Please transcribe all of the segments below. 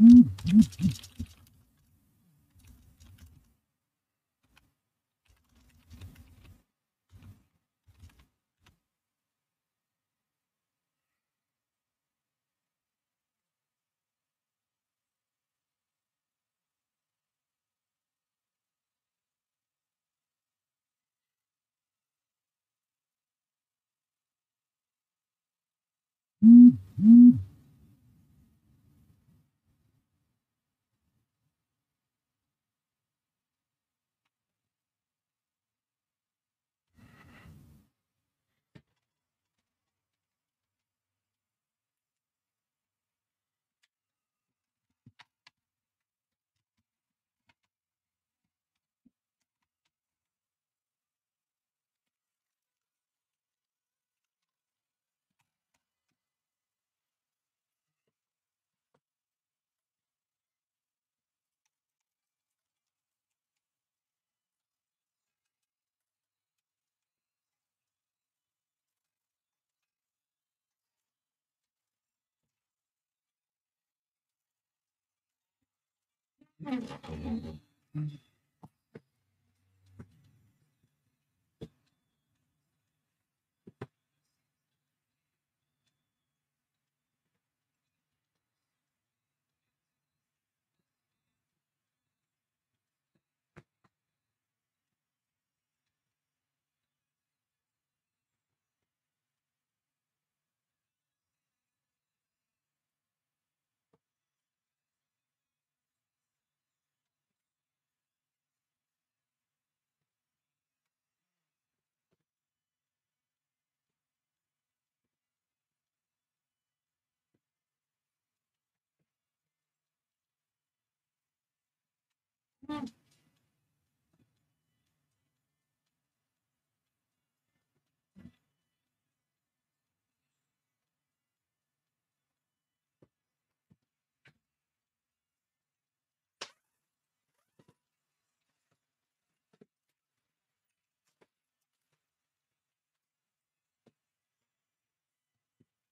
Mm-hmm. Mm-hmm.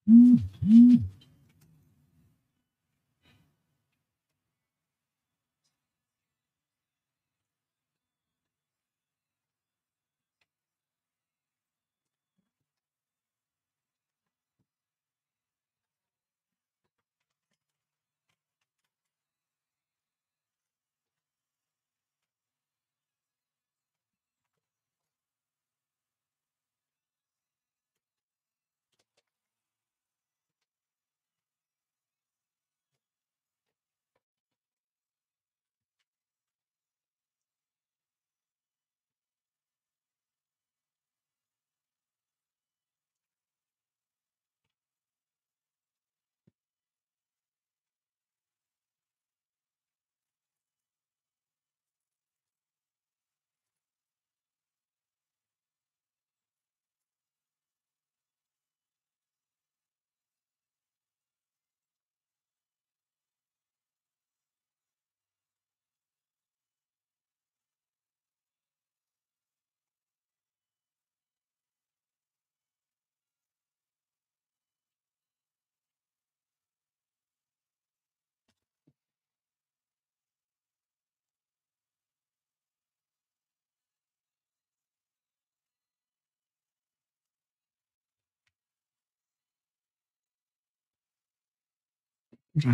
Mm-hmm. Mm-hmm.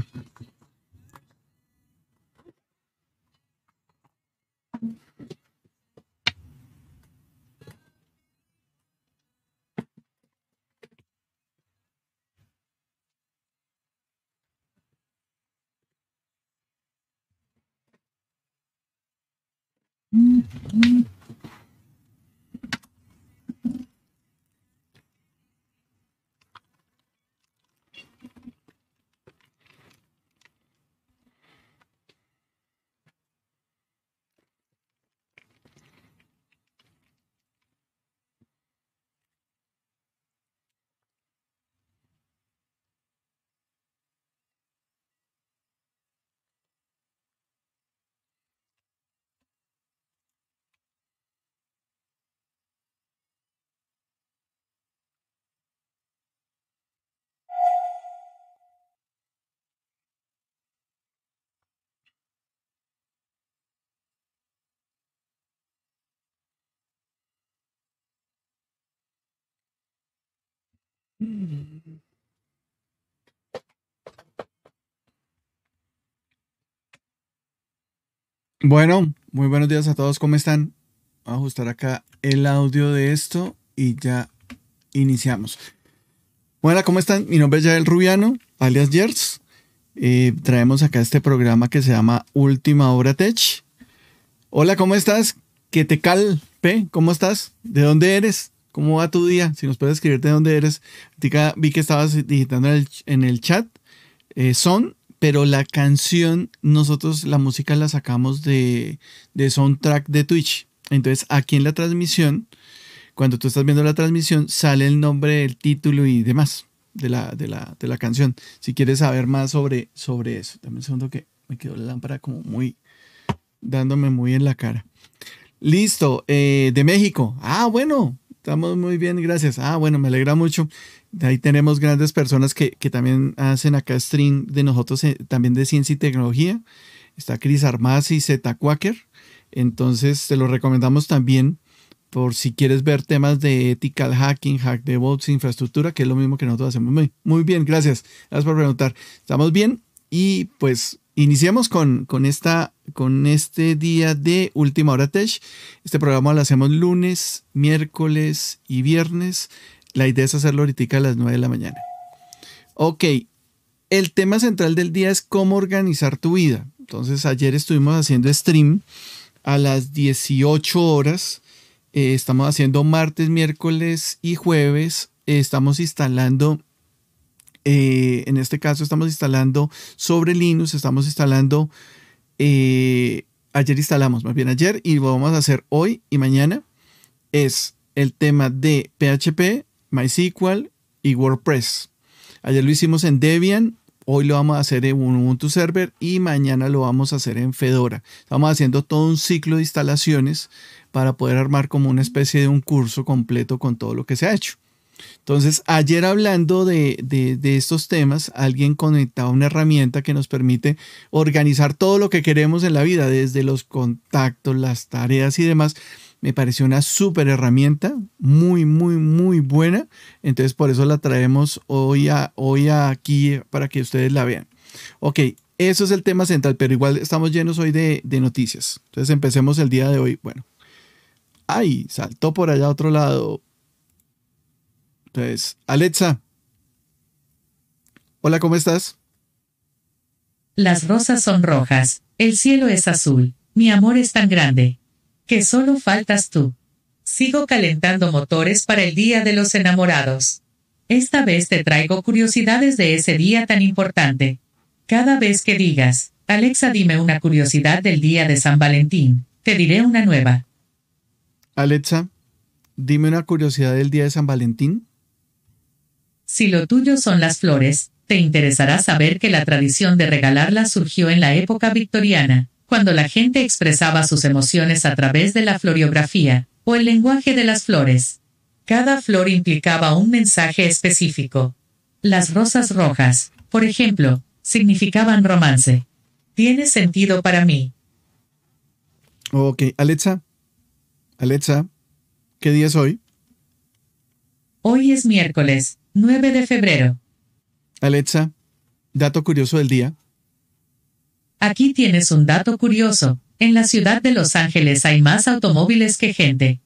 Bueno, muy buenos días a todos, ¿cómo están? Voy a ajustar acá el audio de esto y ya iniciamos. Hola, ¿cómo están? Mi nombre es Yael Rubiano, alias Yers. Eh, traemos acá este programa que se llama Última Obra Tech. Hola, ¿cómo estás? ¿Qué te calpe, ¿Cómo estás? ¿De dónde eres? ¿Cómo va tu día? Si nos puedes escribirte de dónde eres. vi que estabas digitando en el, chat. Eh, son, pero la canción, nosotros la música la sacamos de, de soundtrack de Twitch. Entonces, aquí en la transmisión, cuando tú estás viendo la transmisión, sale el nombre, el título y demás de la, de la, canción. Si quieres saber más sobre, sobre eso, También un segundo que me quedó la lámpara como muy dándome muy en la cara. Listo, eh, de México. Ah, bueno, Estamos muy bien, gracias. Ah, bueno, me alegra mucho. Ahí tenemos grandes personas que, que también hacen acá stream de nosotros, eh, también de ciencia y tecnología. Está Cris Armas y Z Quaker. Entonces, te lo recomendamos también por si quieres ver temas de ethical hacking, hack de bots, infraestructura, que es lo mismo que nosotros hacemos. Muy, muy bien, gracias. Gracias por preguntar. Estamos bien y pues Iniciamos con, con, esta, con este día de Última Hora Tech. Este programa lo hacemos lunes, miércoles y viernes. La idea es hacerlo ahorita a las 9 de la mañana. Ok, el tema central del día es cómo organizar tu vida. Entonces ayer estuvimos haciendo stream a las 18 horas. Eh, estamos haciendo martes, miércoles y jueves. estamos instalando eh, en este caso estamos instalando sobre Linux, estamos instalando, eh, ayer instalamos, más bien ayer, y lo vamos a hacer hoy y mañana, es el tema de PHP, MySQL y WordPress. Ayer lo hicimos en Debian, hoy lo vamos a hacer en Ubuntu Server y mañana lo vamos a hacer en Fedora. Estamos haciendo todo un ciclo de instalaciones para poder armar como una especie de un curso completo con todo lo que se ha hecho. Entonces, ayer hablando de, estos temas, alguien conectaba una herramienta que nos permite organizar todo lo que queremos en la vida, desde los contactos, las tareas y demás. Me pareció una súper herramienta, muy, muy, muy buena. Entonces, por eso la traemos hoy, hoy aquí para que ustedes la vean. Ok, eso es el tema central, pero igual estamos llenos hoy de, de noticias. Entonces, empecemos el día de hoy. Bueno, ay, saltó por allá a otro lado. Alexa, hola, ¿cómo estás? Las rosas son rojas, el cielo es azul, mi amor es tan grande, que solo faltas tú. Sigo calentando motores para el Día de los Enamorados. Esta vez te traigo curiosidades de ese día tan importante. Cada vez que digas, Alexa, dime una curiosidad del día de San Valentín, te diré una nueva. Alexa, dime una curiosidad del día de San Valentín. Si lo tuyo son las flores, te interesará saber que la tradición de regalarlas surgió en la época victoriana, cuando la gente expresaba sus emociones a través de la floriografía, o el lenguaje de las flores. Cada flor implicaba un mensaje específico. Las rosas rojas, por ejemplo, significaban romance. Tiene sentido para mí. Ok, Alexa. Alexa, ¿qué día es hoy? Hoy es miércoles, 9 de febrero. Alexa, dato curioso del día. Aquí tienes un dato curioso. En la ciudad de Los Ángeles hay más automóviles que gente.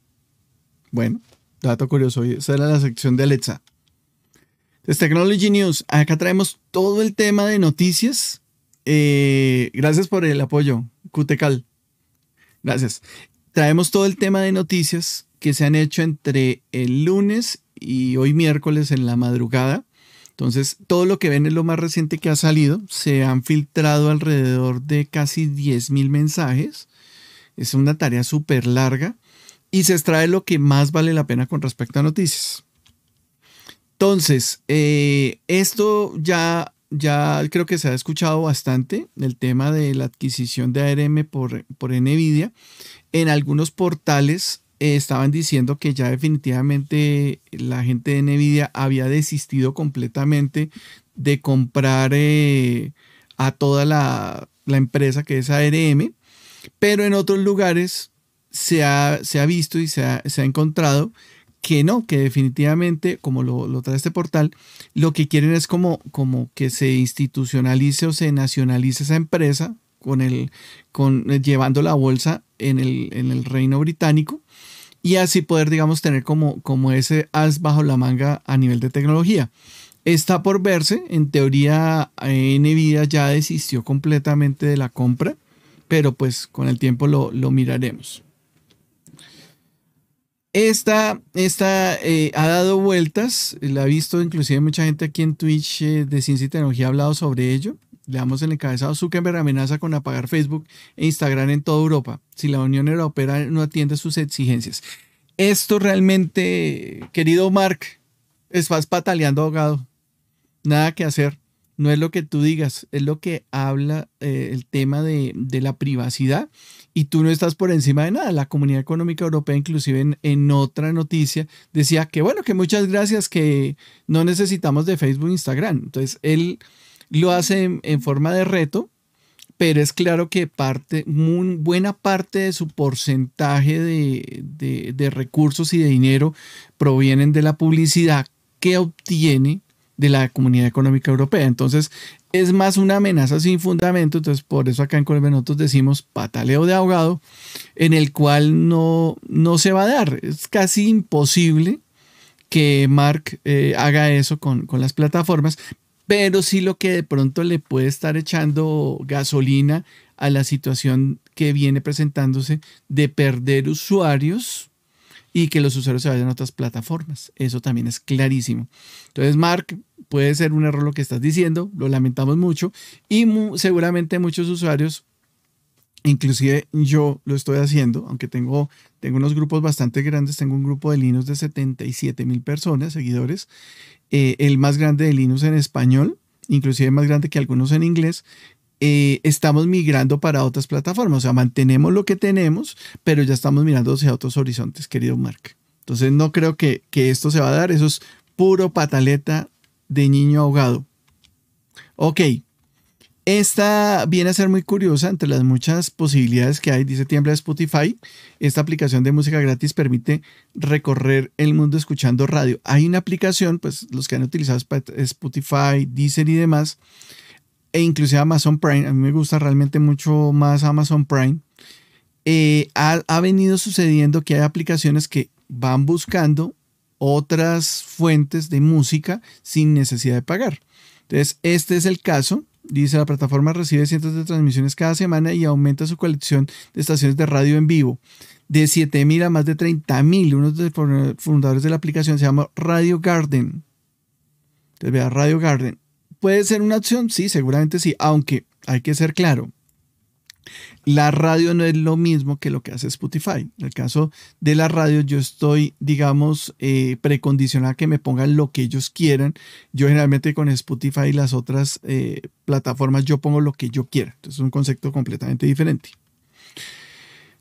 Bueno, dato curioso. Esa era la sección de Alexa. Technology News. Acá traemos todo el tema de noticias. Eh, gracias por el apoyo, Cutecal. Gracias. Traemos todo el tema de noticias que se han hecho entre el lunes y hoy miércoles en la madrugada. Entonces, todo lo que ven es lo más reciente que ha salido. Se han filtrado alrededor de casi 10.000 mensajes. Es una tarea súper larga y se extrae lo que más vale la pena con respecto a noticias. Entonces, eh, esto ya, ya creo que se ha escuchado bastante, el tema de la adquisición de ARM por, por NVIDIA. En algunos portales eh, estaban diciendo que ya definitivamente la gente de Nvidia había desistido completamente de comprar eh, a toda la, empresa que es ARM, pero en otros lugares se ha, se ha visto y se ha, encontrado que no, que definitivamente, como lo, lo, trae este portal, lo que quieren es como, como que se institucionalice o se nacionalice esa empresa con el, con, eh, llevando la bolsa en el, en el Reino Británico y así poder, digamos, tener como, como ese as bajo la manga a nivel de tecnología. Está por verse, en teoría NVIDIA ya desistió completamente de la compra, pero pues con el tiempo lo, miraremos. Esta, eh, ha dado vueltas, la ha visto inclusive mucha gente aquí en Twitch eh, de Ciencia y Tecnología ha hablado sobre ello. Le damos el encabezado. Zuckerberg amenaza con apagar Facebook e Instagram en toda Europa si la Unión Europea no atiende sus exigencias. Esto realmente, querido Mark, estás pataleando ahogado. Nada que hacer. No es lo que tú digas, es lo que habla eh, el tema de, de, la privacidad y tú no estás por encima de nada. La Comunidad Económica Europea, inclusive en, en otra noticia, decía que bueno, que muchas gracias, que no necesitamos de Facebook e Instagram. Entonces, él... Lo hace en, forma de reto, pero es claro que parte, buena parte de su porcentaje de, recursos y de dinero provienen de la publicidad que obtiene de la Comunidad Económica Europea. Entonces, es más una amenaza sin fundamento. Entonces, por eso acá en Colmenotos nosotros decimos pataleo de ahogado, en el cual no, no se va a dar. Es casi imposible que Mark eh, haga eso con, con las plataformas, pero sí lo que de pronto le puede estar echando gasolina a la situación que viene presentándose de perder usuarios y que los usuarios se vayan a otras plataformas. Eso también es clarísimo. Entonces, Mark, puede ser un error lo que estás diciendo, lo lamentamos mucho y seguramente muchos usuarios Inclusive yo lo estoy haciendo, aunque tengo, tengo unos grupos bastante grandes, tengo un grupo de Linux de 77 mil personas, seguidores, eh, el más grande de Linux en español, inclusive más grande que algunos en inglés, eh, estamos migrando para otras plataformas, o sea, mantenemos lo que tenemos, pero ya estamos mirando hacia otros horizontes, querido Mark. Entonces no creo que, que esto se va a dar, eso es puro pataleta de niño ahogado. Ok, esta viene a ser muy curiosa entre las muchas posibilidades que hay, dice Tiembla Spotify. Esta aplicación de música gratis permite recorrer el mundo escuchando radio. Hay una aplicación, pues los que han utilizado Spotify, Deezer y demás, e inclusive Amazon Prime, a mí me gusta realmente mucho más Amazon Prime, eh, ha, ha venido sucediendo que hay aplicaciones que van buscando otras fuentes de música sin necesidad de pagar. Entonces, este es el caso Dice, la plataforma recibe cientos de transmisiones cada semana y aumenta su colección de estaciones de radio en vivo de 7.000 a más de 30.000. Uno de los fundadores de la aplicación se llama Radio Garden. Entonces, vea, Radio Garden. ¿Puede ser una opción? Sí, seguramente sí, aunque hay que ser claro. La radio no es lo mismo que lo que hace Spotify. En el caso de la radio, yo estoy, digamos, eh, precondicionada a que me pongan lo que ellos quieran. Yo generalmente con Spotify y las otras eh, plataformas, yo pongo lo que yo quiera. Entonces es un concepto completamente diferente.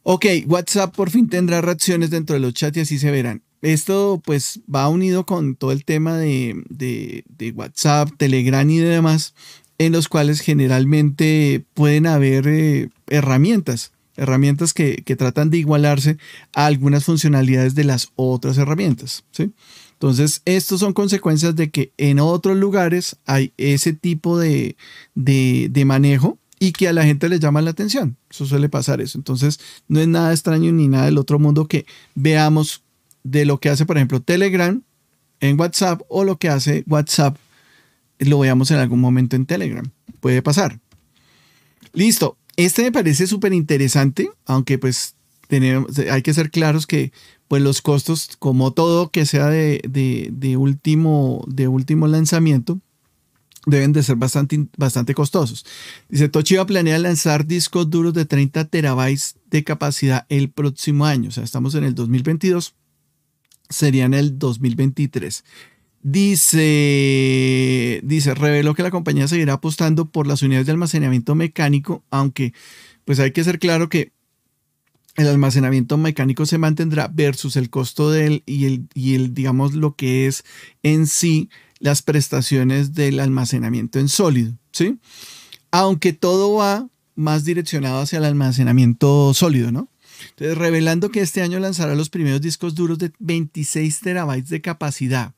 Ok, WhatsApp por fin tendrá reacciones dentro de los chats y así se verán. Esto pues va unido con todo el tema de WhatsApp, Telegram y demás en los cuales generalmente pueden haber eh, herramientas, herramientas que, tratan de igualarse a algunas funcionalidades de las otras herramientas. ¿sí? Entonces, estos son consecuencias de que en otros lugares hay ese tipo de, de manejo y que a la gente le llama la atención. Eso suele pasar eso. Entonces, no es nada extraño ni nada del otro mundo que veamos de lo que hace, por ejemplo, Telegram en WhatsApp o lo que hace WhatsApp lo veamos en algún momento en Telegram. Puede pasar. Listo. Este me parece súper interesante, aunque pues tenemos, hay que ser claros que pues los costos, como todo que sea de, de, último, de último lanzamiento, deben de ser bastante, bastante costosos. Dice, Toshiba planea lanzar discos duros de 30 terabytes de capacidad el próximo año, o sea, estamos en el 2022, sería en el 2023. Dice, dice, reveló que la compañía seguirá apostando por las unidades de almacenamiento mecánico, aunque pues hay que ser claro que el almacenamiento mecánico se mantendrá versus el costo de y y el digamos lo que es en sí las prestaciones del almacenamiento en sólido, ¿sí? Aunque todo va más direccionado hacia el almacenamiento sólido, ¿no? Entonces, revelando que este año lanzará los primeros discos duros de 26 terabytes de capacidad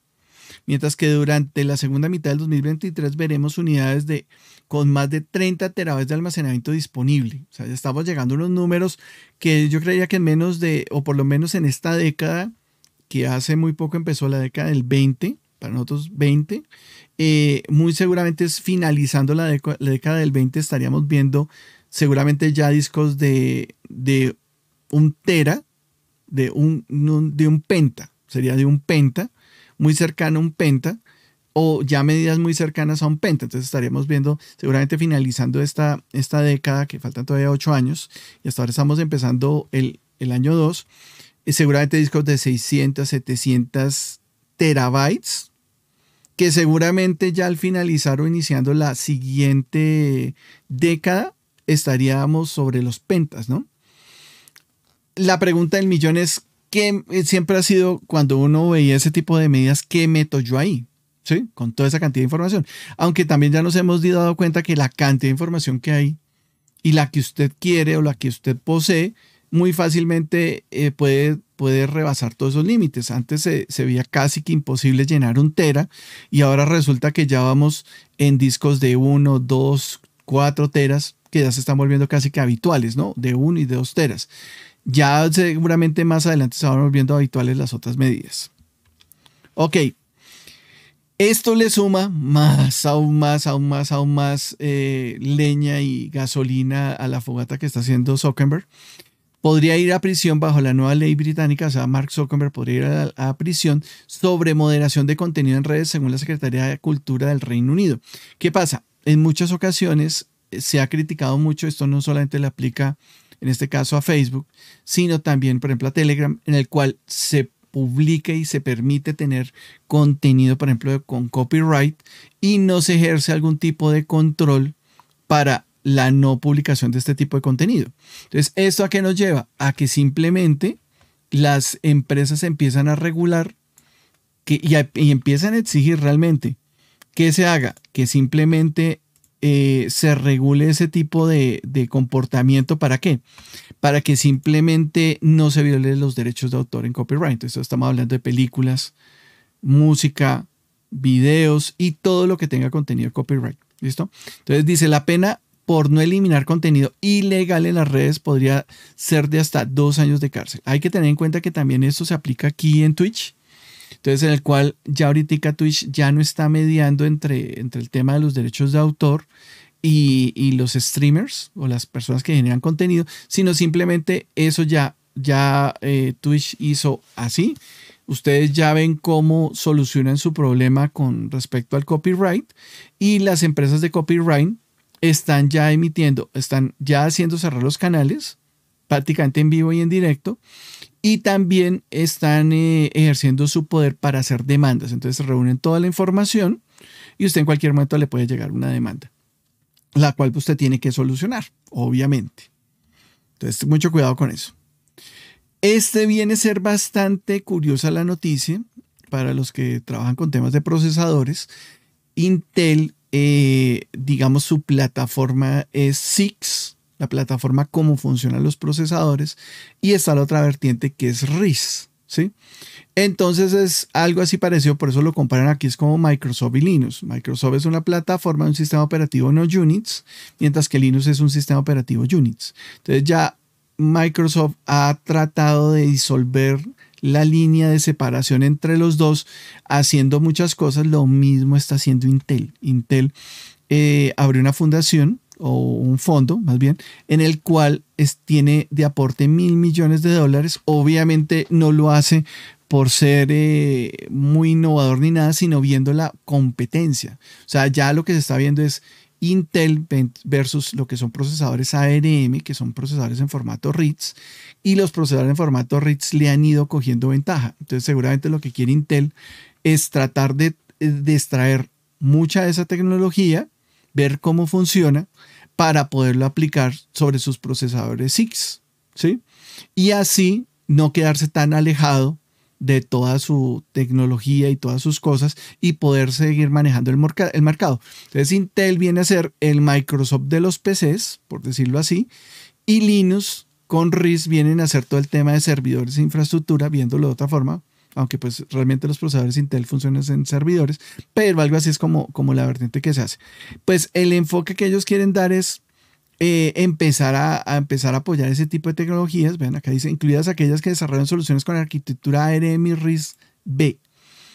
mientras que durante la segunda mitad del 2023 veremos unidades de, con más de 30 terabytes de almacenamiento disponible. O sea, ya estamos llegando a unos números que yo creía que en menos de, o por lo menos en esta década, que hace muy poco empezó la década del 20, para nosotros 20, eh, muy seguramente es finalizando la, década del 20 estaríamos viendo seguramente ya discos de, de un tera, de un, de un penta, sería de un penta, muy cercano a un penta o ya medidas muy cercanas a un penta. Entonces estaríamos viendo seguramente finalizando esta, esta década, que faltan todavía ocho años, y hasta ahora estamos empezando el, año 2, y eh, seguramente discos de 600, 700 terabytes, que seguramente ya al finalizar o iniciando la siguiente década estaríamos sobre los pentas, ¿no? La pregunta del millón es, que eh, siempre ha sido cuando uno veía ese tipo de medidas, ¿qué meto yo ahí? ¿Sí? Con toda esa cantidad de información. Aunque también ya nos hemos dado cuenta que la cantidad de información que hay y la que usted quiere o la que usted posee, muy fácilmente eh, puede, puede, rebasar todos esos límites. Antes se, veía casi que imposible llenar un tera y ahora resulta que ya vamos en discos de 1, 2, 4 teras que ya se están volviendo casi que habituales, ¿no? De 1 y de 2 teras. Ya seguramente más adelante se van volviendo habituales las otras medidas. Ok. Esto le suma más, aún más, aún más, aún más eh, leña y gasolina a la fogata que está haciendo Zuckerberg. Podría ir a prisión bajo la nueva ley británica, o sea, Mark Zuckerberg podría ir a, prisión sobre moderación de contenido en redes según la Secretaría de Cultura del Reino Unido. ¿Qué pasa? En muchas ocasiones eh, se ha criticado mucho, esto no solamente le aplica en este caso a Facebook, sino también, por ejemplo, a Telegram, en el cual se publica y se permite tener contenido, por ejemplo, con copyright y no se ejerce algún tipo de control para la no publicación de este tipo de contenido. Entonces, ¿esto a qué nos lleva? A que simplemente las empresas empiezan a regular que, y, y empiezan a exigir realmente que se haga, que simplemente eh, se regule ese tipo de, comportamiento. ¿Para qué? Para que simplemente no se violen los derechos de autor en copyright. Entonces estamos hablando de películas, música, videos y todo lo que tenga contenido copyright. ¿Listo? Entonces dice, la pena por no eliminar contenido ilegal en las redes podría ser de hasta dos años de cárcel. Hay que tener en cuenta que también esto se aplica aquí en Twitch entonces, en el cual ya ahorita Twitch ya no está mediando entre, entre el tema de los derechos de autor y, los streamers o las personas que generan contenido, sino simplemente eso ya, ya eh, Twitch hizo así. Ustedes ya ven cómo solucionan su problema con respecto al copyright y las empresas de copyright están ya emitiendo, están ya haciendo cerrar los canales prácticamente en vivo y en directo y también están eh, ejerciendo su poder para hacer demandas. Entonces se reúnen toda la información y usted en cualquier momento le puede llegar una demanda, la cual usted tiene que solucionar, obviamente. Entonces, mucho cuidado con eso. Este viene a ser bastante curiosa la noticia para los que trabajan con temas de procesadores. Intel, eh, digamos, su plataforma es Six la plataforma, cómo funcionan los procesadores, y está la otra vertiente que es RIS. ¿sí? Entonces es algo así parecido, por eso lo comparan aquí, es como Microsoft y Linux. Microsoft es una plataforma, un sistema operativo no Unix, mientras que Linux es un sistema operativo Unix. Entonces ya Microsoft ha tratado de disolver la línea de separación entre los dos, haciendo muchas cosas. Lo mismo está haciendo Intel. Intel eh, abrió una fundación o un fondo más bien, en el cual tiene de aporte mil millones de dólares. Obviamente no lo hace por ser eh, muy innovador ni nada, sino viendo la competencia. O sea, ya lo que se está viendo es Intel versus lo que son procesadores ARM, que son procesadores en formato RITS, y los procesadores en formato RITS le han ido cogiendo ventaja. Entonces, seguramente lo que quiere Intel es tratar de, eh, de extraer mucha de esa tecnología, ver cómo funciona para poderlo aplicar sobre sus procesadores x, ¿sí? Y así no quedarse tan alejado de toda su tecnología y todas sus cosas y poder seguir manejando el, el, mercado. Entonces Intel viene a ser el Microsoft de los PCs, por decirlo así, y Linux con RIS vienen a hacer todo el tema de servidores e infraestructura, viéndolo de otra forma, aunque pues realmente los procesadores Intel funcionan en servidores, pero algo así es como, como la vertiente que se hace. Pues el enfoque que ellos quieren dar es eh, empezar a, empezar a apoyar ese tipo de tecnologías, vean acá dice, incluidas aquellas que desarrollan soluciones con arquitectura ARM y b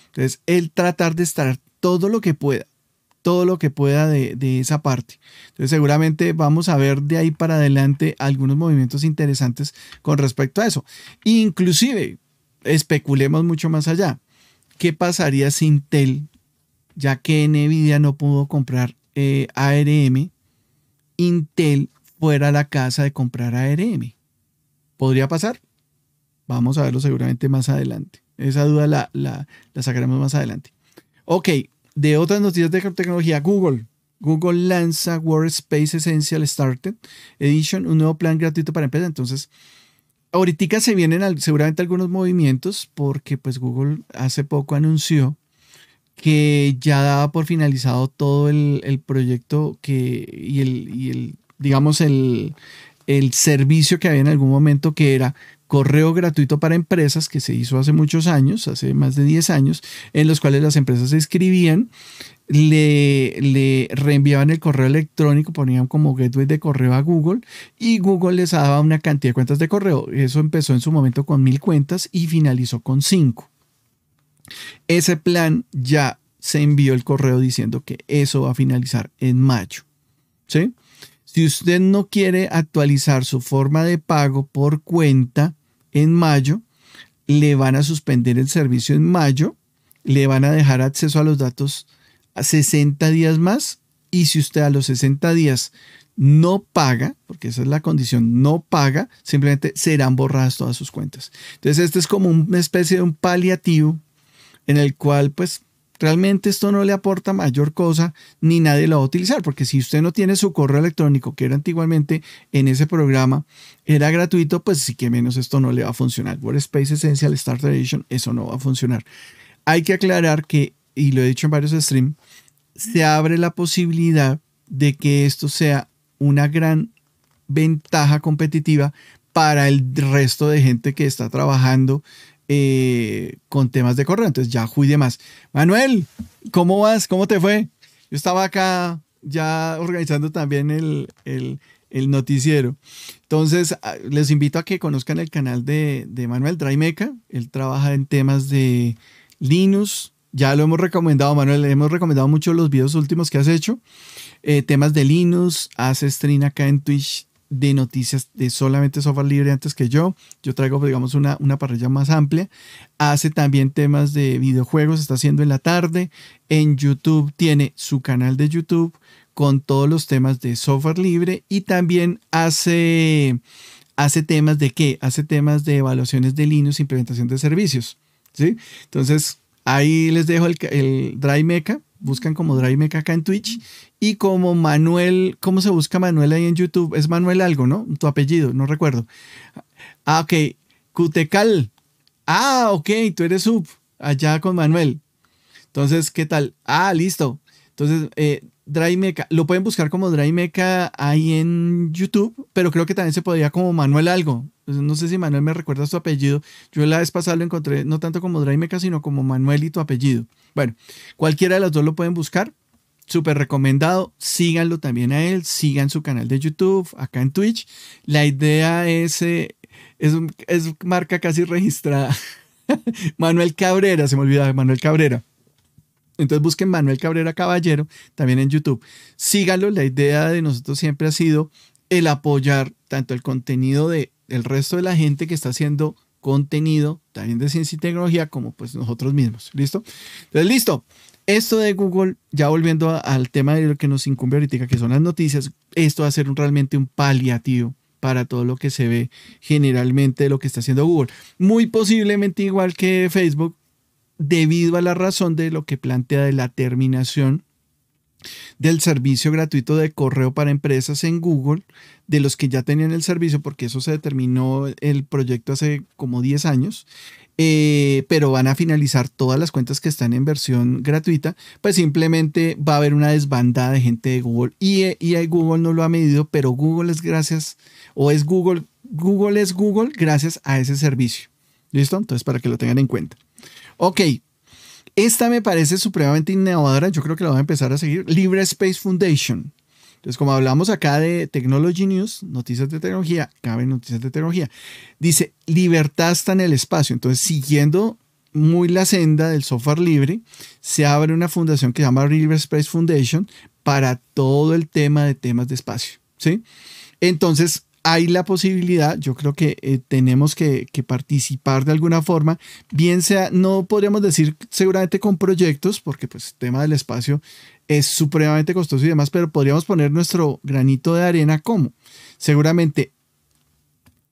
Entonces, el tratar de estar todo lo que pueda, todo lo que pueda de, de, esa parte. Entonces, seguramente vamos a ver de ahí para adelante algunos movimientos interesantes con respecto a eso. Inclusive, especulemos mucho más allá. ¿Qué pasaría si Intel, ya que Nvidia no pudo comprar eh, ARM, Intel fuera la casa de comprar ARM? ¿Podría pasar? Vamos a verlo seguramente más adelante. Esa duda la, la, sacaremos más adelante. Ok, de otras noticias de tecnología, Google. Google lanza Workspace Essential Started Edition, un nuevo plan gratuito para empresas. Entonces, Ahorita se vienen seguramente algunos movimientos porque pues Google hace poco anunció que ya daba por finalizado todo el, el proyecto que, y, el, y el digamos, el, el servicio que había en algún momento que era correo gratuito para empresas que se hizo hace muchos años, hace más de 10 años, en los cuales las empresas escribían, le, le reenviaban el correo electrónico, ponían como gateway de correo a Google y Google les daba una cantidad de cuentas de correo. Eso empezó en su momento con mil cuentas y finalizó con cinco. Ese plan ya se envió el correo diciendo que eso va a finalizar en mayo. Si usted no quiere actualizar su forma de pago por cuenta, en mayo, le van a suspender el servicio en mayo, le van a dejar acceso a los datos a 60 días más y si usted a los 60 días no paga, porque esa es la condición, no paga, simplemente serán borradas todas sus cuentas. Entonces, este es como una especie de un paliativo en el cual, pues, Realmente esto no le aporta mayor cosa ni nadie lo va a utilizar, porque si usted no tiene su correo electrónico, que era antiguamente en ese programa, era gratuito, pues sí que menos esto no le va a funcionar. WordSpace Essential Starter Edition, eso no va a funcionar. Hay que aclarar que, y lo he dicho en varios streams, se abre la posibilidad de que esto sea una gran ventaja competitiva para el resto de gente que está trabajando eh, con temas de correo. Entonces fui de más Manuel, ¿cómo vas? ¿Cómo te fue? Yo estaba acá ya organizando también el, el, noticiero. Entonces, ah, les invito a que conozcan el canal de, de Manuel Draimeca. Él trabaja en temas de Linux. Ya lo hemos recomendado, Manuel. Hemos recomendado mucho los videos últimos que has hecho. Eh, temas de Linux. Hace stream acá en Twitch de noticias de solamente software libre antes que yo. Yo traigo, pues, digamos, una, una parrilla más amplia. Hace también temas de videojuegos, está haciendo en la tarde. En YouTube tiene su canal de YouTube con todos los temas de software libre y también hace, hace temas de qué? Hace temas de evaluaciones de Linux, implementación de servicios. ¿sí? Entonces, ahí les dejo el, el Drive Mecha buscan como Drive Me acá en Twitch. Y como Manuel, ¿cómo se busca Manuel ahí en YouTube? Es Manuel algo, ¿no? Tu apellido, no recuerdo. Ah, ok. Cutecal. Ah, ok, tú eres sub. Allá con Manuel. Entonces, ¿qué tal? Ah, listo. Entonces, eh, lo pueden buscar como Dry Meca ahí en YouTube, pero creo que también se podría como Manuel algo. Pues, no sé si Manuel me recuerda su apellido. Yo la vez pasada lo encontré no tanto como Dry sino como Manuel y tu apellido. Bueno, cualquiera de los dos lo pueden buscar. Súper recomendado. Síganlo también a él. Sigan su canal de YouTube, acá en Twitch. La idea es, eh, es, es marca casi registrada. Manuel Cabrera, se me olvidaba, Manuel Cabrera. Entonces busquen Manuel Cabrera Caballero también en YouTube. Sígalo. la idea de nosotros siempre ha sido el apoyar tanto el contenido de el resto de la gente que está haciendo contenido también de ciencia y tecnología como pues nosotros mismos, ¿listo? Entonces, listo. Esto de Google, ya volviendo al tema de lo que nos incumbe ahorita, que son las noticias, esto va a ser realmente un paliativo para todo lo que se ve generalmente de lo que está haciendo Google. Muy posiblemente igual que Facebook, debido a la razón de lo que plantea de la terminación del servicio gratuito de correo para empresas en Google, de los que ya tenían el servicio, porque eso se determinó el proyecto hace como 10 años, eh, pero van a finalizar todas las cuentas que están en versión gratuita, pues simplemente va a haber una desbandada de gente de Google y, y Google no lo ha medido, pero Google es gracias, o es Google, Google es Google gracias a ese servicio. ¿Listo? Entonces, para que lo tengan en cuenta. Ok, esta me parece supremamente innovadora, yo creo que la voy a empezar a seguir, Libre Space Foundation. Entonces, como hablamos acá de Technology News, noticias de tecnología, cabe noticias de tecnología, dice, libertad está en el espacio. Entonces, siguiendo muy la senda del software libre, se abre una fundación que se llama Space Foundation para todo el tema de temas de espacio. ¿sí? Entonces, hay la posibilidad, yo creo que eh, tenemos que, participar de alguna forma, bien sea, no podríamos decir seguramente con proyectos, porque pues el tema del espacio es supremamente costoso y demás, pero podríamos poner nuestro granito de arena como seguramente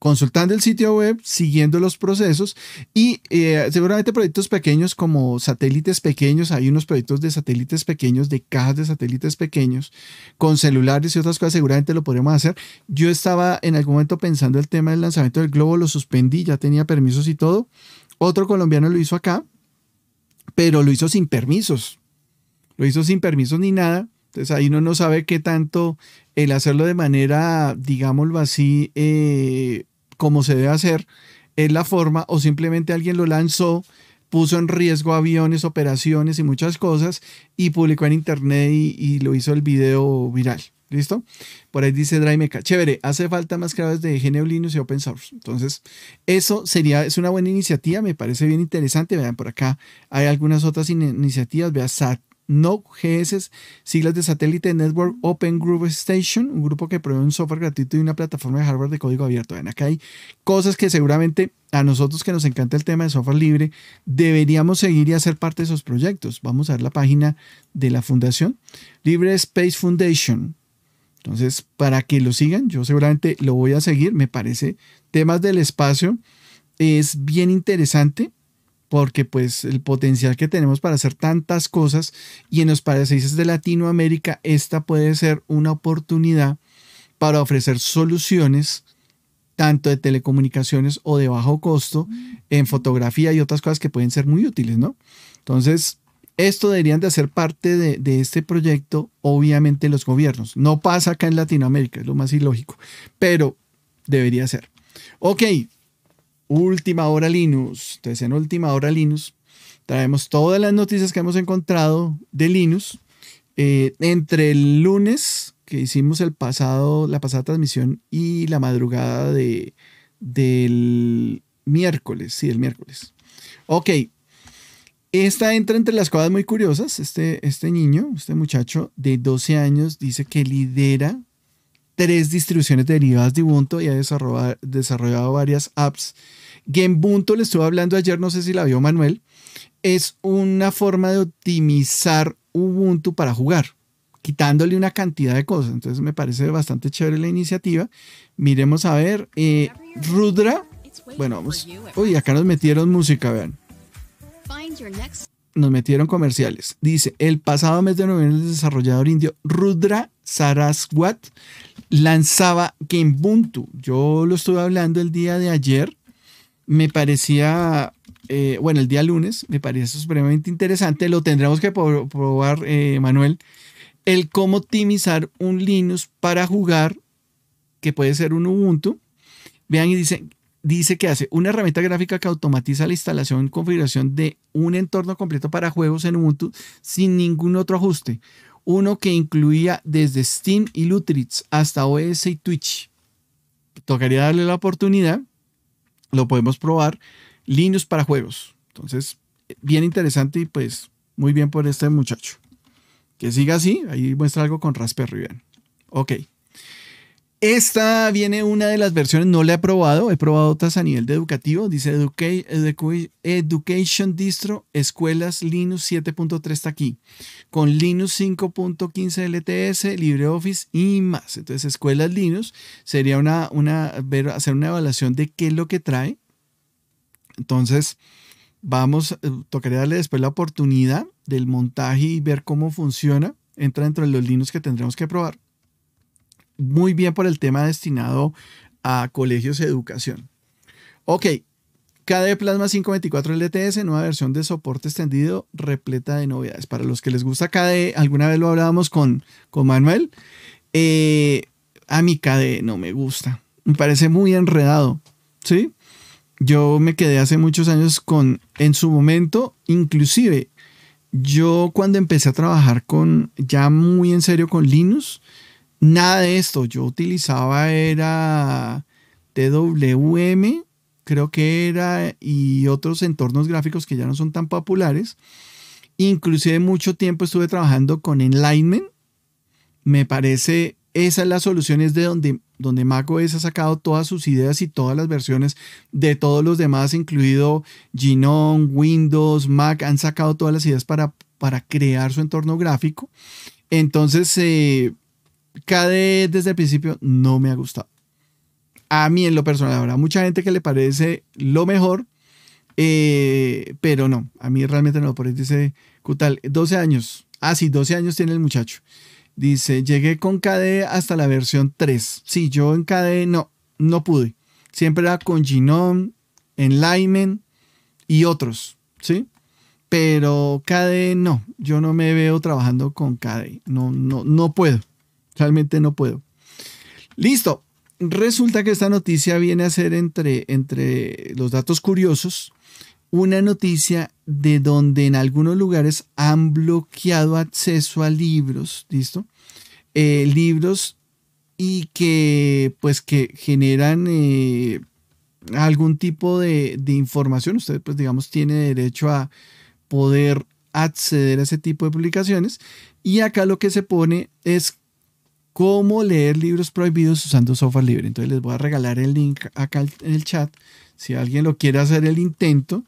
consultando el sitio web, siguiendo los procesos y eh, seguramente proyectos pequeños como satélites pequeños, hay unos proyectos de satélites pequeños, de cajas de satélites pequeños, con celulares y otras cosas, seguramente lo podríamos hacer. Yo estaba en algún momento pensando el tema del lanzamiento del globo, lo suspendí, ya tenía permisos y todo. Otro colombiano lo hizo acá, pero lo hizo sin permisos. Lo hizo sin permisos ni nada. Entonces ahí uno no sabe qué tanto el hacerlo de manera, digámoslo así, eh, como se debe hacer, es la forma o simplemente alguien lo lanzó, puso en riesgo aviones, operaciones y muchas cosas y publicó en internet y, lo hizo el video viral. ¿Listo? Por ahí dice Draimeca, chévere, hace falta más claves de GNU Linux y Open Source. Entonces, eso sería, es una buena iniciativa, me parece bien interesante. Vean, por acá hay algunas otras iniciativas, vea SAT no GS, siglas de satélite Network Open Group Station, un grupo que provee un software gratuito y una plataforma de hardware de código abierto. Ven, acá hay cosas que seguramente a nosotros que nos encanta el tema de software libre, deberíamos seguir y hacer parte de esos proyectos. Vamos a ver la página de la fundación, Libre Space Foundation. Entonces, para que lo sigan, yo seguramente lo voy a seguir. Me parece temas del espacio es bien interesante porque pues el potencial que tenemos para hacer tantas cosas y en los países de Latinoamérica esta puede ser una oportunidad para ofrecer soluciones tanto de telecomunicaciones o de bajo costo mm. en fotografía y otras cosas que pueden ser muy útiles, ¿no? Entonces, esto deberían de hacer parte de, de, este proyecto, obviamente los gobiernos. No pasa acá en Latinoamérica, es lo más ilógico, pero debería ser. Ok, Última Hora Linux. Entonces, en Última Hora Linux traemos todas las noticias que hemos encontrado de Linux. Eh, entre el lunes que hicimos el pasado, la pasada transmisión y la madrugada de, del miércoles, sí, el miércoles. Ok, esta entra entre las cosas muy curiosas. Este, este niño, este muchacho de 12 años, dice que lidera tres distribuciones derivadas de Ubuntu y ha desarrollado varias apps Gamebuntu, le estuve hablando ayer, no sé si la vio Manuel, es una forma de optimizar Ubuntu para jugar, quitándole una cantidad de cosas. Entonces me parece bastante chévere la iniciativa. Miremos a ver. Eh, Rudra. Bueno, vamos. Uy, acá nos metieron música, vean. Nos metieron comerciales. Dice, el pasado mes de noviembre el desarrollador indio Rudra Saraswat lanzaba Ubuntu. Yo lo estuve hablando el día de ayer me parecía, eh, bueno, el día lunes, me parece supremamente interesante, lo tendremos que probar, eh, Manuel, el cómo optimizar un Linux para jugar, que puede ser un Ubuntu. Vean y dice dice que hace una herramienta gráfica que automatiza la instalación y configuración de un entorno completo para juegos en Ubuntu sin ningún otro ajuste. Uno que incluía desde Steam y Lutritz hasta OS y Twitch. Tocaría darle la oportunidad lo podemos probar. Linux para juegos. Entonces, eh, bien interesante y pues muy bien por este muchacho. Que siga así, ahí muestra algo con Raspberry. Bien. Ok. Esta viene una de las versiones, no la he probado, he probado otras a nivel de educativo, dice Education Distro, escuelas Linux 7.3 está aquí, con Linux 5.15 LTS, LibreOffice y más. Entonces, escuelas Linux sería una, una, hacer una evaluación de qué es lo que trae. Entonces, vamos, eh, tocaré darle después la oportunidad del montaje y ver cómo funciona. Entra dentro de los Linux que tendremos que probar muy bien por el tema destinado a colegios de educación. Ok, KDE Plasma 524 LTS, nueva versión de soporte extendido repleta de novedades. Para los que les gusta KDE, alguna vez lo hablábamos con, con Manuel, eh, a mi KDE no me gusta. Me parece muy enredado, ¿sí? Yo me quedé hace muchos años con, en su momento, inclusive, yo cuando empecé a trabajar con, ya muy en serio con Linux, nada de esto. Yo utilizaba era TWM, creo que era, y otros entornos gráficos que ya no son tan populares. Inclusive mucho tiempo estuve trabajando con Enlightenment. Me parece, esa es la solución, es de donde, donde macOS ha sacado todas sus ideas y todas las versiones de todos los demás, incluido Genome, Windows, Mac, han sacado todas las ideas para, para crear su entorno gráfico. Entonces, eh, KDE desde el principio no me ha gustado. A mí en lo personal, habrá mucha gente que le parece lo mejor, eh, pero no, a mí realmente no. Por ahí dice 12 años. Ah, sí, 12 años tiene el muchacho. Dice, llegué con KDE hasta la versión 3. Sí, yo en KDE no, no pude. Siempre era con en Lyman y otros, ¿sí? Pero KDE no, yo no me veo trabajando con KDE, no, no, no puedo. Realmente no puedo. Listo. Resulta que esta noticia viene a ser entre, entre los datos curiosos una noticia de donde en algunos lugares han bloqueado acceso a libros, ¿listo? Eh, libros y que pues que generan eh, algún tipo de, de, información. Usted pues digamos tiene derecho a poder acceder a ese tipo de publicaciones. Y acá lo que se pone es cómo leer libros prohibidos usando software libre. Entonces les voy a regalar el link acá en el chat si alguien lo quiere hacer el intento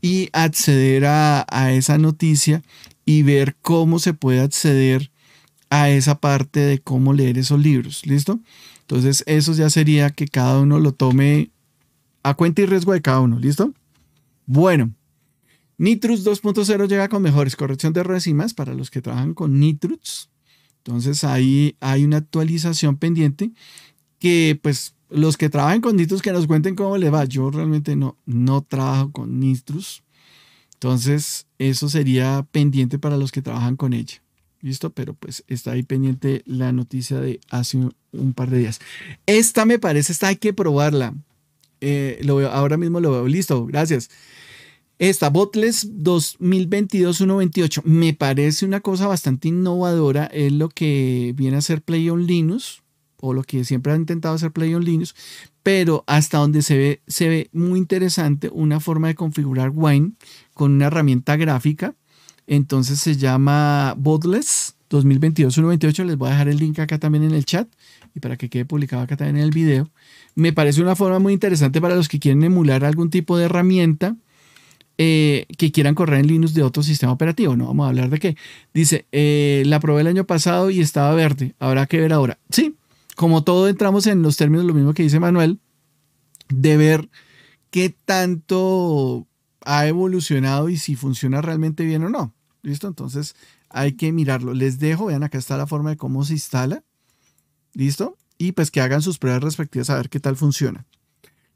y acceder a, esa noticia y ver cómo se puede acceder a esa parte de cómo leer esos libros. ¿Listo? Entonces eso ya sería que cada uno lo tome a cuenta y riesgo de cada uno. ¿Listo? Bueno. Nitrus 2.0 llega con mejores corrección de errores y más para los que trabajan con Nitrus. Entonces ahí hay una actualización pendiente que pues los que trabajan con Nitrus que nos cuenten cómo le va. Yo realmente no, no trabajo con Nitrus. Entonces eso sería pendiente para los que trabajan con ella. ¿Listo? Pero pues está ahí pendiente la noticia de hace un, par de días. Esta me parece, esta hay que probarla. Eh, lo veo, ahora mismo lo veo. Listo, gracias. Esta Botless 2022-128 me parece una cosa bastante innovadora, es lo que viene a ser Play on Linux o lo que siempre han intentado hacer Play on Linux, pero hasta donde se ve, se ve muy interesante una forma de configurar Wine con una herramienta gráfica. Entonces se llama Botless 2022-128. Les voy a dejar el link acá también en el chat y para que quede publicado acá también en el video. Me parece una forma muy interesante para los que quieren emular algún tipo de herramienta eh, que quieran correr en Linux de otro sistema operativo. No vamos a hablar de qué. Dice, eh, la probé el año pasado y estaba verde. Habrá que ver ahora. Sí, como todo entramos en los términos, lo mismo que dice Manuel, de ver qué tanto ha evolucionado y si funciona realmente bien o no. ¿Listo? Entonces hay que mirarlo. Les dejo, vean, acá está la forma de cómo se instala. ¿Listo? Y pues que hagan sus pruebas respectivas a ver qué tal funciona.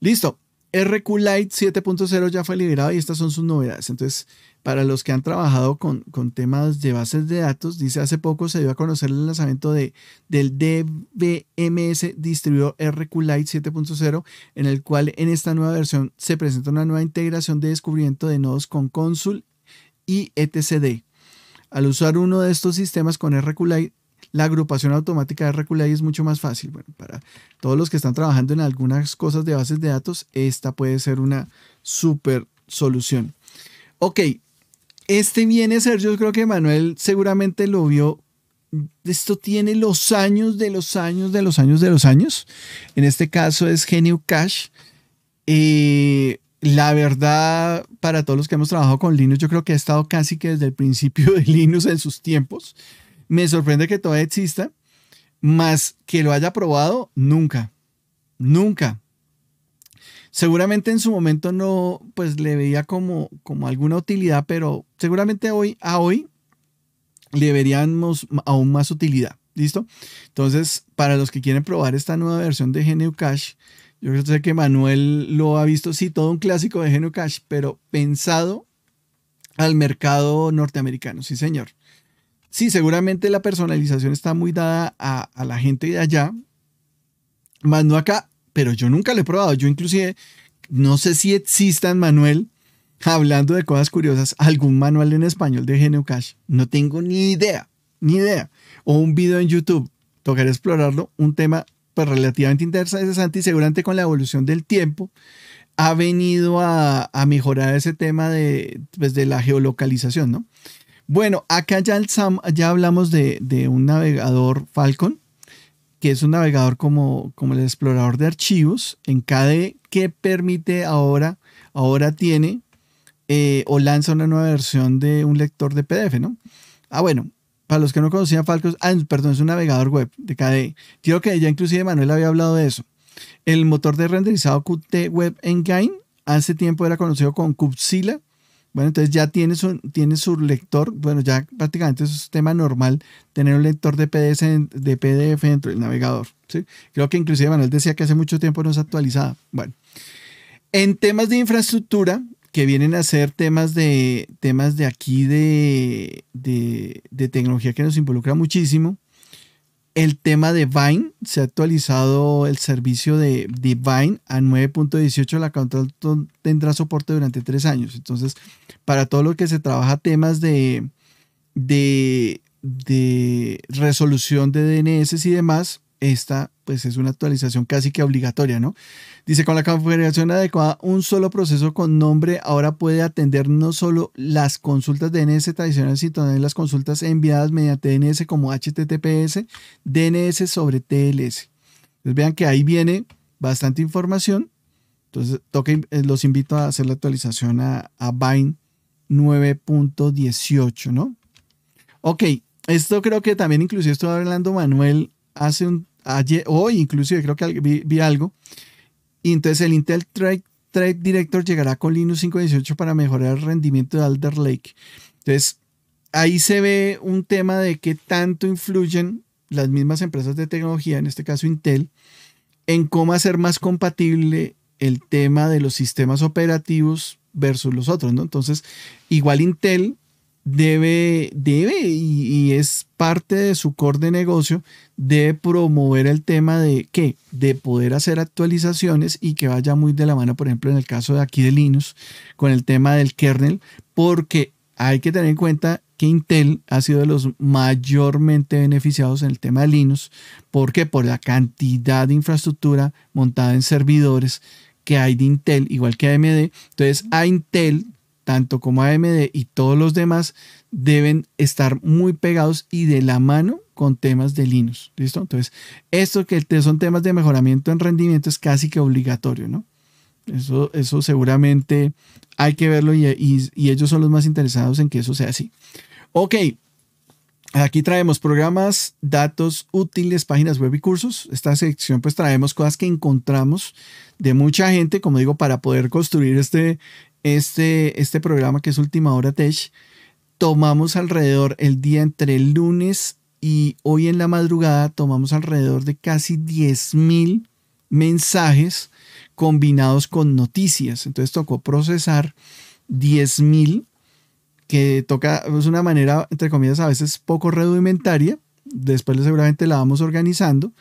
Listo. RQ Lite 7.0 ya fue liberado y estas son sus novedades. Entonces, para los que han trabajado con, temas de bases de datos, dice hace poco se dio a conocer el lanzamiento del DBMS distribuido RQ Lite 7.0, en el cual en esta nueva versión se presenta una nueva integración de descubrimiento de nodos con Consul y etcd. Al usar uno de estos sistemas con RQ Lite, la agrupación automática de RQLA es mucho más fácil. Bueno, para todos los que están trabajando en algunas cosas de bases de datos, esta puede ser una super solución. Ok, este viene, ser yo creo que Manuel seguramente lo vio. Esto tiene los años de los años de los años de los años. En este caso es Genio Cache eh, la verdad, para todos los que hemos trabajado con Linux, yo creo que ha estado casi que desde el principio de Linux en sus tiempos. Me sorprende que todavía exista, más que lo haya probado, nunca. Nunca. Seguramente en su momento no, pues le veía como, como alguna utilidad, pero seguramente hoy, a hoy, le veríamos aún más utilidad. ¿Listo? Entonces, para los que quieren probar esta nueva versión de GNU Cash, yo sé que Manuel lo ha visto, sí, todo un clásico de GNU Cash, pero pensado al mercado norteamericano, sí señor. Sí, seguramente la personalización está muy dada a, la gente de allá, más no acá, pero yo nunca lo he probado. Yo inclusive, no sé si existan, Manuel, hablando de cosas curiosas, algún manual en español de GeneoCache. No tengo ni idea, ni idea. O un video en YouTube. Tocaré explorarlo, un tema pues, relativamente interesante y seguramente con la evolución del tiempo ha venido a, mejorar ese tema de, pues, de la geolocalización, ¿no? Bueno, acá ya, hablamos de, un navegador Falcon, que es un navegador como, el explorador de archivos en KDE que permite ahora, ahora tiene eh, o lanza una nueva versión de un lector de PDF, ¿no? Ah, bueno, para los que no conocían Falcon, ah, perdón, es un navegador web de KDE. Creo que ya inclusive Manuel había hablado de eso. El motor de renderizado Qt Web Engine hace tiempo era conocido como Kubzilla bueno, entonces ya tiene su, tiene su lector, bueno, ya prácticamente es un tema normal tener un lector de PDF, de PDF dentro del navegador. Creo que inclusive Manuel decía que hace mucho tiempo no se actualizado. Bueno, en temas de infraestructura, que vienen a ser temas de, temas de aquí de, tecnología que nos involucra muchísimo, el tema de Vine, se ha actualizado el servicio de, de Vine a 9.18, la control tendrá soporte durante tres años. Entonces, para todo lo que se trabaja temas de, resolución de DNS y demás, esta pues es una actualización casi que obligatoria, ¿no? Dice, con la configuración adecuada, un solo proceso con nombre ahora puede atender no solo las consultas DNS tradicionales, sino también las consultas enviadas mediante DNS como HTTPS, DNS sobre TLS. Entonces vean que ahí viene bastante información. Entonces toque, eh, los invito a hacer la actualización a, a 9.18, ¿no? Ok, esto creo que también inclusive estaba hablando Manuel hace un, ayer, hoy inclusive creo que vi, algo. Y entonces el Intel Trade, Trade Director llegará con Linux 5.18 para mejorar el rendimiento de Alder Lake. Entonces, ahí se ve un tema de qué tanto influyen las mismas empresas de tecnología, en este caso Intel, en cómo hacer más compatible el tema de los sistemas operativos versus los otros, ¿no? Entonces, igual Intel debe, debe y, es parte de su core de negocio, de promover el tema de qué, de poder hacer actualizaciones y que vaya muy de la mano, por ejemplo, en el caso de aquí de Linux, con el tema del kernel, porque hay que tener en cuenta que Intel ha sido de los mayormente beneficiados en el tema de Linux, porque por la cantidad de infraestructura montada en servidores que hay de Intel, igual que AMD. Entonces, a Intel, tanto como AMD y todos los demás, deben estar muy pegados y de la mano con temas de Linux. ¿Listo? Entonces, esto que son temas de mejoramiento en rendimiento es casi que obligatorio, ¿no? Eso, eso seguramente hay que verlo y, y ellos son los más interesados en que eso sea así. Ok, Aquí traemos programas, datos útiles, páginas web y cursos. Esta sección pues traemos cosas que encontramos de mucha gente, como digo, para poder construir este, este, este programa que es Última Hora Tech. Tomamos alrededor el día entre el lunes y hoy en la madrugada, tomamos alrededor de casi 10.000 mensajes combinados con noticias. Entonces tocó procesar 10.000 que toca, es una manera, entre comillas, a veces poco rudimentaria, después seguramente la vamos organizando,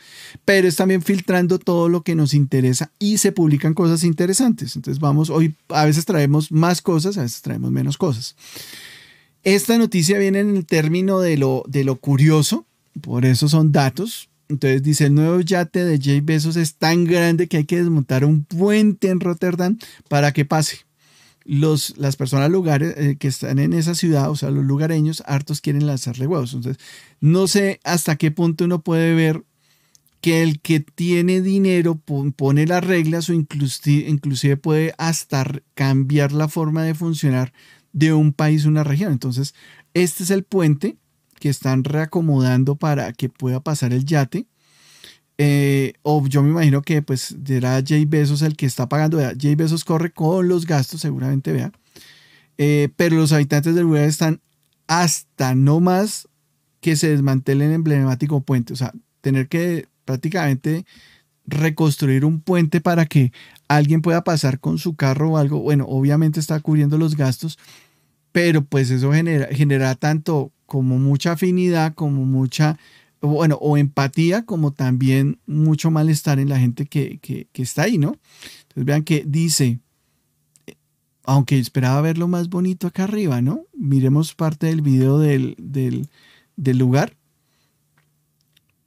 pero es también filtrando todo lo que nos interesa y se publican cosas interesantes. Entonces vamos, hoy a veces traemos más cosas, a veces traemos menos cosas. Esta noticia viene en el término de lo, de lo curioso, por eso son datos. Entonces dice, el nuevo yate de Jay Bezos es tan grande que hay que desmontar un puente en Rotterdam para que pase los, las personas lugares, eh, que están en esa ciudad, o sea, los lugareños, hartos quieren lanzarle huevos. Entonces, no sé hasta qué punto uno puede ver que el que tiene dinero pone las reglas o inclusive puede hasta cambiar la forma de funcionar de un país, una región. Entonces, este es el puente que están reacomodando para que pueda pasar el yate eh, o yo me imagino que pues será Jay Bezos el que está pagando. Jay Bezos corre con los gastos, seguramente vea. Eh, pero los habitantes del lugar están hasta no más que se desmantelen el emblemático puente. O sea, tener que prácticamente reconstruir un puente para que alguien pueda pasar con su carro o algo. Bueno, obviamente está cubriendo los gastos, pero pues eso genera, genera tanto como mucha afinidad, como mucha bueno, o empatía, como también mucho malestar en la gente que, está ahí, ¿no? Entonces vean que dice, eh, aunque esperaba ver lo más bonito acá arriba, ¿no? Miremos parte del video del, lugar.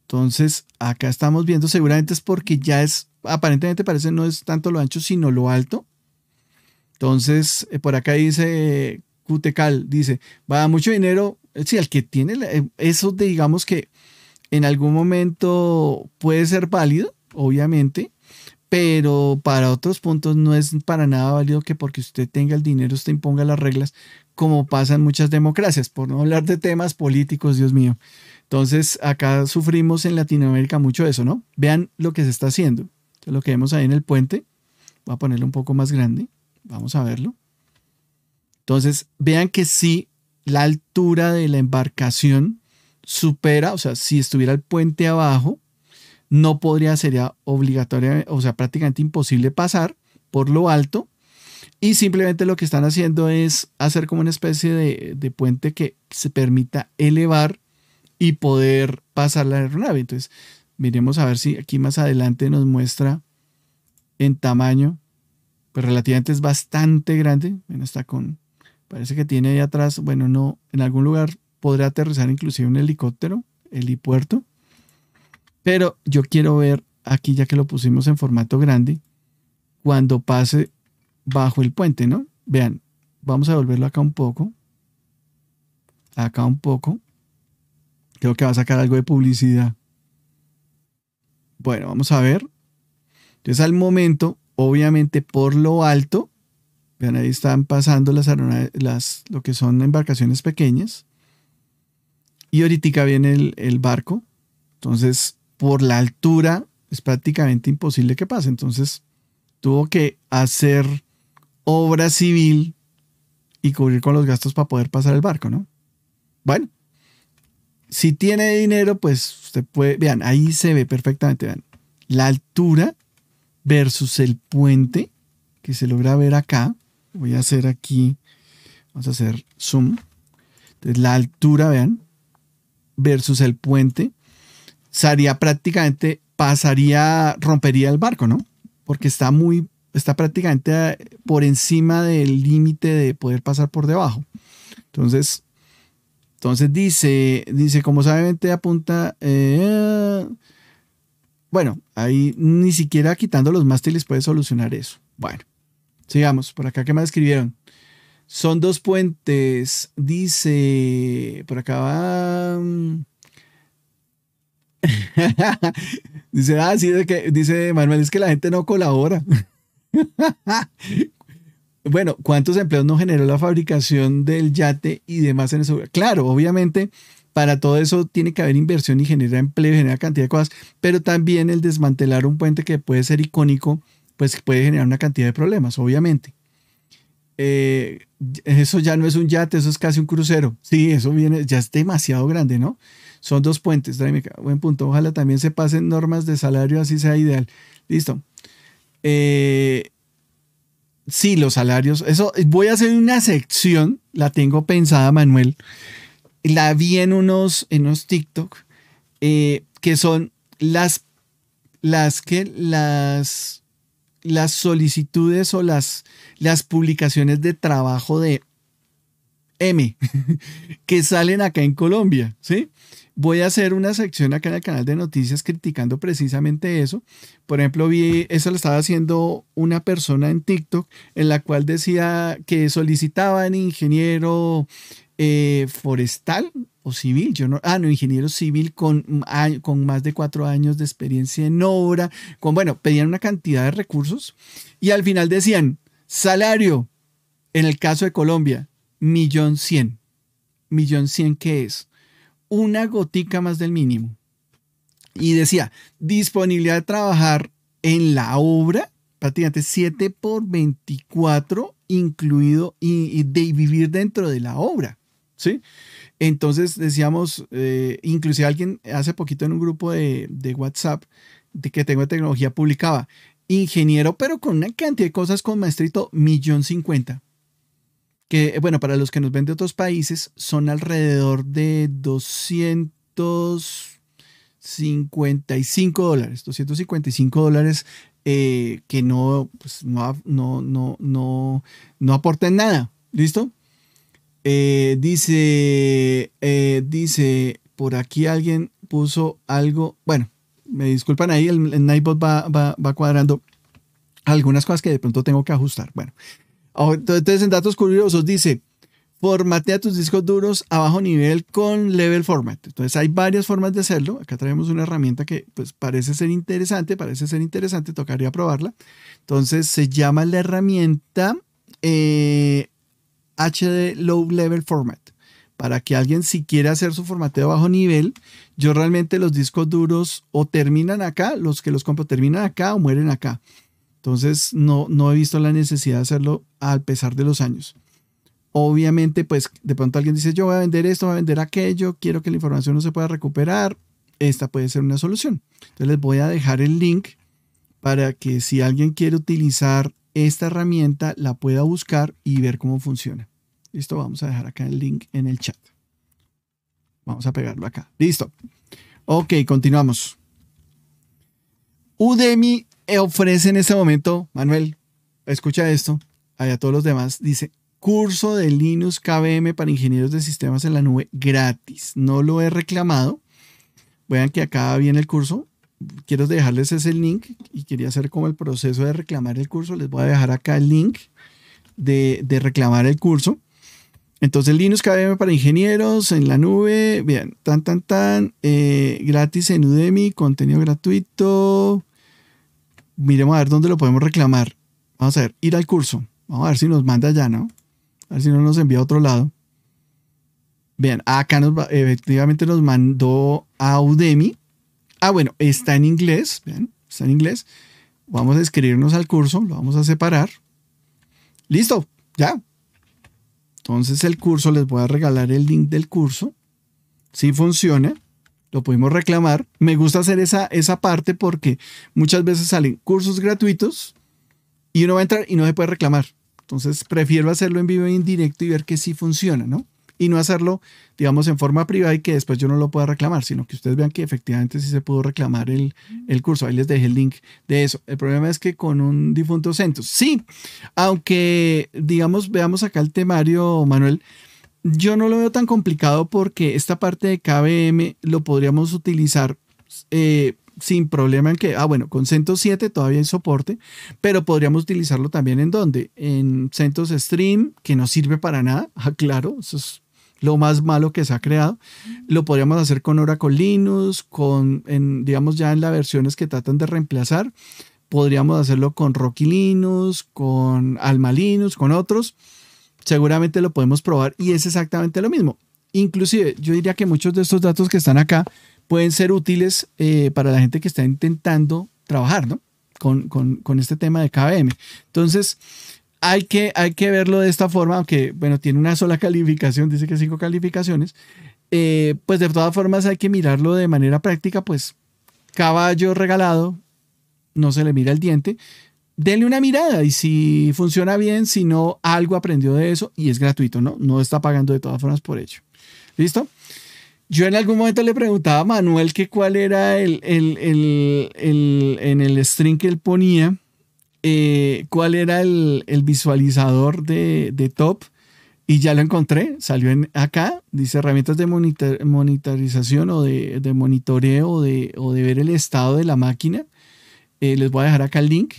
Entonces, acá estamos viendo, seguramente es porque ya es, aparentemente parece no es tanto lo ancho, sino lo alto. Entonces, eh, por acá dice Cutecal, dice, va mucho dinero, eh, sí, al que tiene eso, digamos que en algún momento puede ser válido, obviamente, pero para otros puntos no es para nada válido que porque usted tenga el dinero usted imponga las reglas, como pasa en muchas democracias, por no hablar de temas políticos, Dios mío. Entonces, acá sufrimos en Latinoamérica mucho eso, ¿no? Vean lo que se está haciendo. Entonces, lo que vemos ahí en el puente, voy a ponerlo un poco más grande, vamos a verlo. Entonces, vean que sí, la altura de la embarcación supera, o sea, si estuviera el puente abajo, no podría, sería obligatoria, o sea, prácticamente imposible pasar por lo alto. Y simplemente lo que están haciendo es hacer como una especie de, de puente que se permita elevar y poder pasar la aeronave. Entonces, miremos a ver si aquí más adelante nos muestra en tamaño, pues relativamente es bastante grande. Bueno, está con, parece que tiene ahí atrás, bueno, no, en algún lugar podrá aterrizar inclusive un helicóptero, helipuerto. Pero yo quiero ver aquí, ya que lo pusimos en formato grande, cuando pase bajo el puente, ¿no? Vean, vamos a volverlo acá un poco. Acá un poco. Creo que va a sacar algo de publicidad. Bueno, vamos a ver. Entonces al momento, obviamente por lo alto, vean ahí están pasando las aeronaves, las, lo que son embarcaciones pequeñas. Y ahorita viene el, el barco. Entonces, por la altura, es prácticamente imposible que pase. Entonces, tuvo que hacer obra civil y cubrir con los gastos para poder pasar el barco, ¿no? Bueno, si tiene dinero, pues usted puede, vean, ahí se ve perfectamente, vean, la altura versus el puente que se logra ver acá. Voy a hacer aquí, vamos a hacer zoom. Entonces, la altura, vean, versus el puente, sería prácticamente, pasaría, rompería el barco, ¿no? Porque está muy, está prácticamente eh, por encima del límite de poder pasar por debajo. Entonces, entonces dice, dice, como te apunta, eh, bueno, ahí ni siquiera quitando los mástiles puede solucionar eso. Bueno, sigamos, por acá, ¿qué más escribieron? Son dos puentes, dice, por acá va... dice, ah, sí, que, dice Manuel, es que la gente no colabora. bueno, ¿cuántos empleos no generó la fabricación del yate y demás en eso? Claro, obviamente, para todo eso tiene que haber inversión y genera empleo, genera cantidad de cosas, pero también el desmantelar un puente que puede ser icónico, pues puede generar una cantidad de problemas, obviamente. Eh, eh, eso ya no es un yate, eso es casi un crucero. Sí, eso viene, ya es demasiado grande, ¿no? Son dos puentes, buen punto. Ojalá también se pasen normas de salario, así sea ideal. Listo. Eh, sí, los salarios. Eso voy a hacer una sección, la tengo pensada, Manuel. La vi en unos, en unos TikTok, que son las, las que, las las solicitudes o las, las publicaciones de trabajo de M que salen acá en Colombia, ¿sí? Voy a hacer una sección acá en el canal de noticias criticando precisamente eso. Por ejemplo, vi, eso lo estaba haciendo una persona en TikTok en la cual decía que solicitaban ingeniero eh, forestal, o civil, yo no, ah, no, ingeniero civil con, con más de cuatro años de experiencia en obra, con, bueno, pedían una cantidad de recursos y al final decían, salario, en el caso de Colombia, millón cien, millón cien que es una gotica más del mínimo. Y decía, disponibilidad de trabajar en la obra, prácticamente 7 por 24 incluido y de vivir dentro de la obra. ¿Sí? Entonces decíamos, eh, inclusive alguien hace poquito en un grupo de, WhatsApp de que tengo tecnología publicaba, ingeniero, pero con una cantidad de cosas con maestrito, millón cincuenta. Que bueno, para los que nos ven de otros países, son alrededor de 255 dólares. 255 dólares eh, que no, pues, no, no, no, no, no aporten nada. ¿Listo? Eh, dice, eh, dice, por aquí alguien puso algo. Bueno, me disculpan ahí, el, el Nightbot va, va, cuadrando algunas cosas que de pronto tengo que ajustar. Bueno, entonces en datos curiosos dice, formatea tus discos duros a bajo nivel con level format. Entonces hay varias formas de hacerlo. Acá traemos una herramienta que pues parece ser interesante, parece ser interesante, tocaría probarla. Entonces se llama la herramienta... Eh, HD Low Level Format. Para que alguien si quiere hacer su formateo bajo nivel, yo realmente los discos duros o terminan acá, los que los compro terminan acá o mueren acá. Entonces no, no he visto la necesidad de hacerlo al pesar de los años. Obviamente, pues de pronto alguien dice, yo voy a vender esto, voy a vender aquello, quiero que la información no se pueda recuperar. Esta puede ser una solución. Entonces les voy a dejar el link para que si alguien quiere utilizar esta herramienta, la pueda buscar y ver cómo funciona. Listo, vamos a dejar acá el link en el chat. Vamos a pegarlo acá. Listo. Ok, continuamos. Udemy ofrece en este momento, Manuel, escucha esto, allá todos los demás, dice, curso de Linux KVM para ingenieros de sistemas en la nube gratis. No lo he reclamado. Vean que acá viene el curso. Quiero dejarles ese link y quería hacer como el proceso de reclamar el curso. Les voy a dejar acá el link de reclamar el curso. Entonces, Linux KVM para ingenieros en la nube, bien, tan, tan, tan, eh, gratis en Udemy, contenido gratuito. Miremos a ver dónde lo podemos reclamar. Vamos a ver, ir al curso. Vamos a ver si nos manda ya, ¿no? A ver si no nos envía a otro lado. Bien, acá nos, efectivamente nos mandó a Udemy. Ah, bueno, está en inglés. Bien, está en inglés. Vamos a escribirnos al curso, lo vamos a separar. Listo, ya, entonces el curso, les voy a regalar el link del curso. Si funciona, lo pudimos reclamar. Me gusta hacer esa, esa parte porque muchas veces salen cursos gratuitos y uno va a entrar y no se puede reclamar. Entonces prefiero hacerlo en vivo y en directo y ver que sí funciona, ¿no? y no hacerlo, digamos, en forma privada y que después yo no lo pueda reclamar, sino que ustedes vean que efectivamente sí se pudo reclamar el, curso. Ahí les dejé el link de eso. El problema es que con un difunto CentOS, sí, aunque, digamos, veamos acá el temario, Manuel, yo no lo veo tan complicado porque esta parte de KBM lo podríamos utilizar. Eh, sin problema en que, ah, bueno, con CentOS 7 todavía hay soporte, pero podríamos utilizarlo también en donde? En CentOS Stream, que no sirve para nada, ah, claro, eso es lo más malo que se ha creado. Lo podríamos hacer con Oracle Linux, con, en, digamos, ya en las versiones que tratan de reemplazar. Podríamos hacerlo con Rocky Linux, con Alma Linux, con otros. Seguramente lo podemos probar y es exactamente lo mismo. Inclusive, yo diría que muchos de estos datos que están acá pueden ser útiles eh, para la gente que está intentando trabajar, ¿no? Con, con, con este tema de KVM. Entonces, hay que, hay que verlo de esta forma, aunque, bueno, tiene una sola calificación, dice que cinco calificaciones. Eh, pues de todas formas hay que mirarlo de manera práctica, pues caballo regalado, no se le mira el diente. Denle una mirada y si funciona bien, si no, algo aprendió de eso y es gratuito, ¿no? No está pagando de todas formas por ello. ¿Listo? Yo en algún momento le preguntaba a Manuel que cuál era el, el, el, el en el string que él ponía eh, cuál era el, visualizador de, Top y ya lo encontré. Salió acá, dice herramientas de monitorización o de, monitoreo de, o de ver el estado de la máquina. Eh, les voy a dejar acá el link.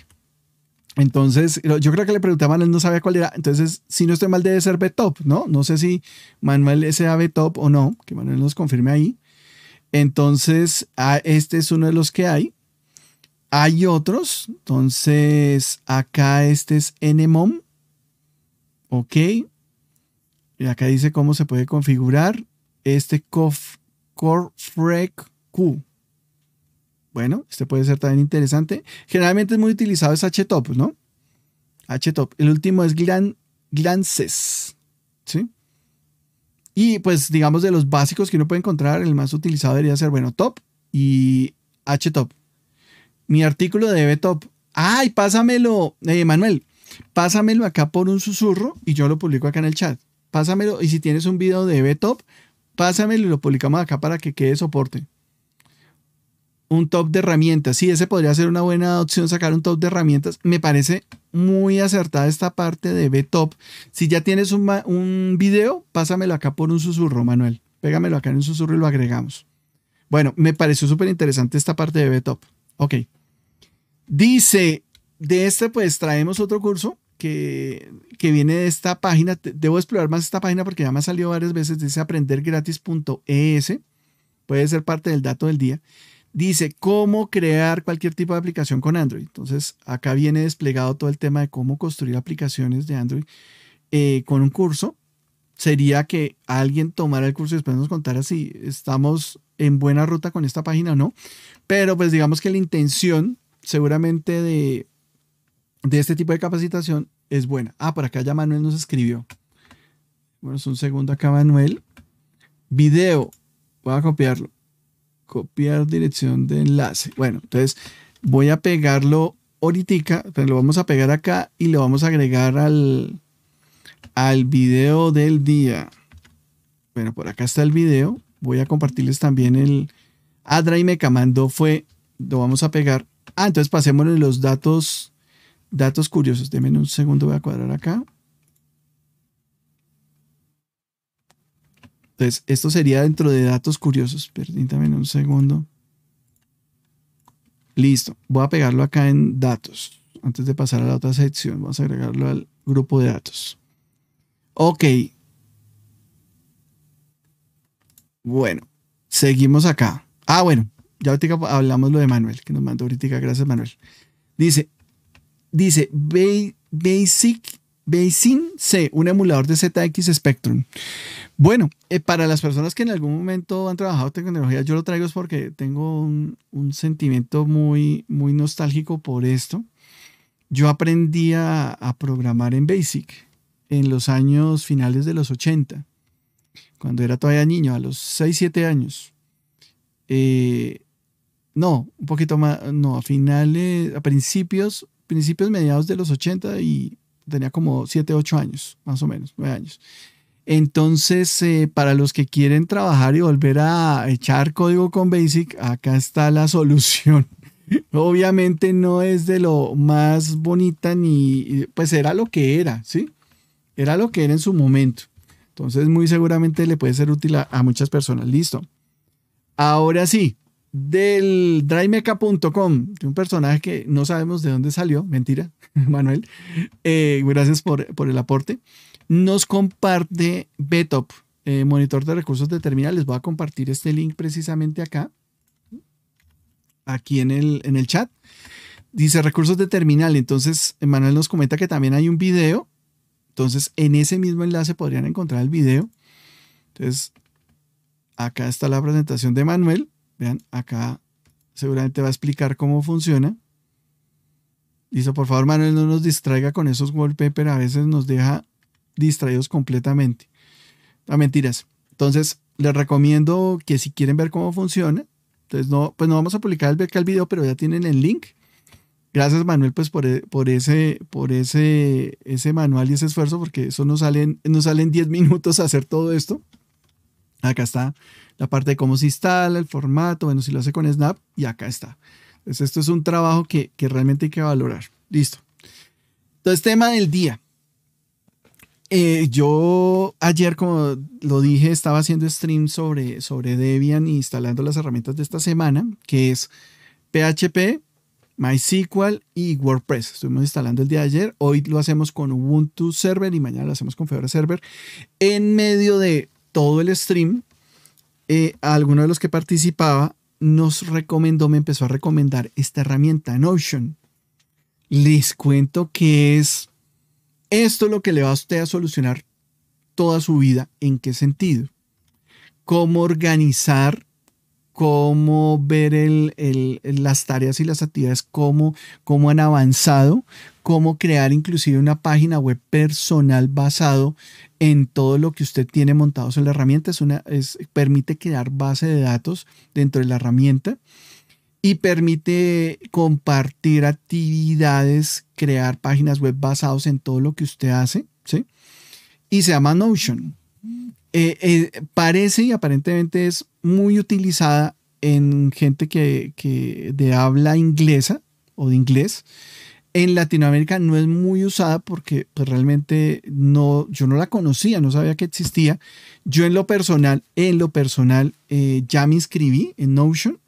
Entonces, yo creo que le pregunté a Manuel, no sabía cuál era. Entonces, si no estoy mal, debe ser BTOP, ¿no? No sé si Manuel sea top o no, que Manuel nos confirme ahí. Entonces, ah, este es uno de los que hay. Hay otros, entonces acá este es nmom, ok, y acá dice cómo se puede configurar este freq q. Bueno, este puede ser también interesante. Generalmente es muy utilizado es htop, ¿no? htop. El último es glances, ¿sí? Y pues digamos de los básicos que uno puede encontrar, el más utilizado debería ser, bueno, top y htop mi artículo de top. Ay, pásamelo, eh, Manuel, pásamelo acá por un susurro y yo lo publico acá en el chat. Pásamelo y si tienes un video de top, pásamelo y lo publicamos acá para que quede soporte. Un top de herramientas. Sí, ese podría ser una buena opción sacar un top de herramientas. Me parece muy acertada esta parte de top. Si ya tienes un, un video, pásamelo acá por un susurro, Manuel. Pégamelo acá en un susurro y lo agregamos. Bueno, me pareció súper interesante esta parte de top. Ok. Dice, de este pues traemos otro curso que, viene de esta página. Debo explorar más esta página porque ya me ha salido varias veces. Dice aprendergratis.es. Puede ser parte del dato del día. Dice cómo crear cualquier tipo de aplicación con Android. Entonces, acá viene desplegado todo el tema de cómo construir aplicaciones de Android eh, con un curso. Sería que alguien tomara el curso y después nos contara si estamos en buena ruta con esta página o no. Pero pues digamos que la intención seguramente de, este tipo de capacitación es buena. Ah, por acá ya Manuel nos escribió. Bueno, es un segundo acá, Manuel. Video. Voy a copiarlo. Copiar dirección de enlace. Bueno, entonces voy a pegarlo ahorita. lo vamos a pegar acá y lo vamos a agregar al, al video del día. Bueno, por acá está el video. Voy a compartirles también el... Adra y me mandó fue, lo vamos a pegar Ah, entonces pasémosle los datos, datos curiosos. Déjenme un segundo, voy a cuadrar acá. Entonces, esto sería dentro de datos curiosos. Permítame un segundo. Listo. Voy a pegarlo acá en datos. Antes de pasar a la otra sección, vamos a agregarlo al grupo de datos. Ok. Bueno, seguimos acá. Ah, bueno, ya ahorita hablamos lo de Manuel, que nos mandó ahorita. Gracias, Manuel. Dice, dice, Basic, BASIC, C, un emulador de ZX Spectrum. Bueno, eh, para las personas que en algún momento han trabajado tecnología, yo lo traigo es porque tengo un, sentimiento muy, muy nostálgico por esto. Yo aprendí a, a programar en Basic en los años finales de los 80, cuando era todavía niño, a los 6, 7 años. Eh, no, un poquito más, no, a finales, a principios, principios, mediados de los 80 y tenía como 7, 8 años, más o menos, 9 años. Entonces, eh, para los que quieren trabajar y volver a echar código con Basic, acá está la solución. Obviamente no es de lo más bonita ni, pues era lo que era, ¿sí? Era lo que era en su momento. Entonces, muy seguramente le puede ser útil a muchas personas. Listo. Ahora sí, del drymeca.com, de un personaje que no sabemos de dónde salió, mentira, Manuel, eh, gracias por, el aporte, nos comparte Betop, eh, monitor de recursos de terminal. Les voy a compartir este link precisamente acá, aquí en el, en el chat. Dice recursos de terminal, entonces Manuel nos comenta que también hay un video, entonces en ese mismo enlace podrían encontrar el video. Entonces, acá está la presentación de Manuel Vean, acá seguramente va a explicar cómo funciona. Dice, por favor Manuel, no nos distraiga con esos wallpapers, a veces nos deja distraídos completamente. ¡A ah, mentiras. Entonces, les recomiendo que si quieren ver cómo funciona, entonces no, pues no vamos a publicar el, video, pero ya tienen el link. Gracias Manuel, pues por, ese, por ese, ese manual y ese esfuerzo, porque eso nos salen, nos salen 10 minutos hacer todo esto. Acá está la parte de cómo se instala, el formato, bueno, si lo hace con Snap y acá está. Entonces esto es un trabajo que, realmente hay que valorar. Listo. Entonces, tema del día. Eh, yo ayer, como lo dije, estaba haciendo stream sobre, sobre Debian e instalando las herramientas de esta semana, que es PHP, MySQL y WordPress. Estuvimos instalando el día de ayer. Hoy lo hacemos con Ubuntu Server y mañana lo hacemos con Fedora Server en medio de todo el stream, eh, alguno de los que participaba nos recomendó, me empezó a recomendar esta herramienta, Notion. Les cuento que es esto lo que le va a usted a solucionar toda su vida. ¿En qué sentido? Cómo organizar, cómo ver el, las tareas y las actividades, cómo, cómo han avanzado, cómo crear inclusive una página web personal basado en todo lo que usted tiene montado en la herramienta. Es una, permite crear base de datos dentro de la herramienta y permite compartir actividades, crear páginas web basadas en todo lo que usted hace, ¿sí? Y se llama Notion. Eh, eh, parece y aparentemente es muy utilizada en gente que, que de habla inglesa o de inglés en Latinoamérica no es muy usada porque pues, realmente no, yo no la conocía, no sabía que existía. Yo en lo personal, en lo personal, eh, ya me inscribí en Notion.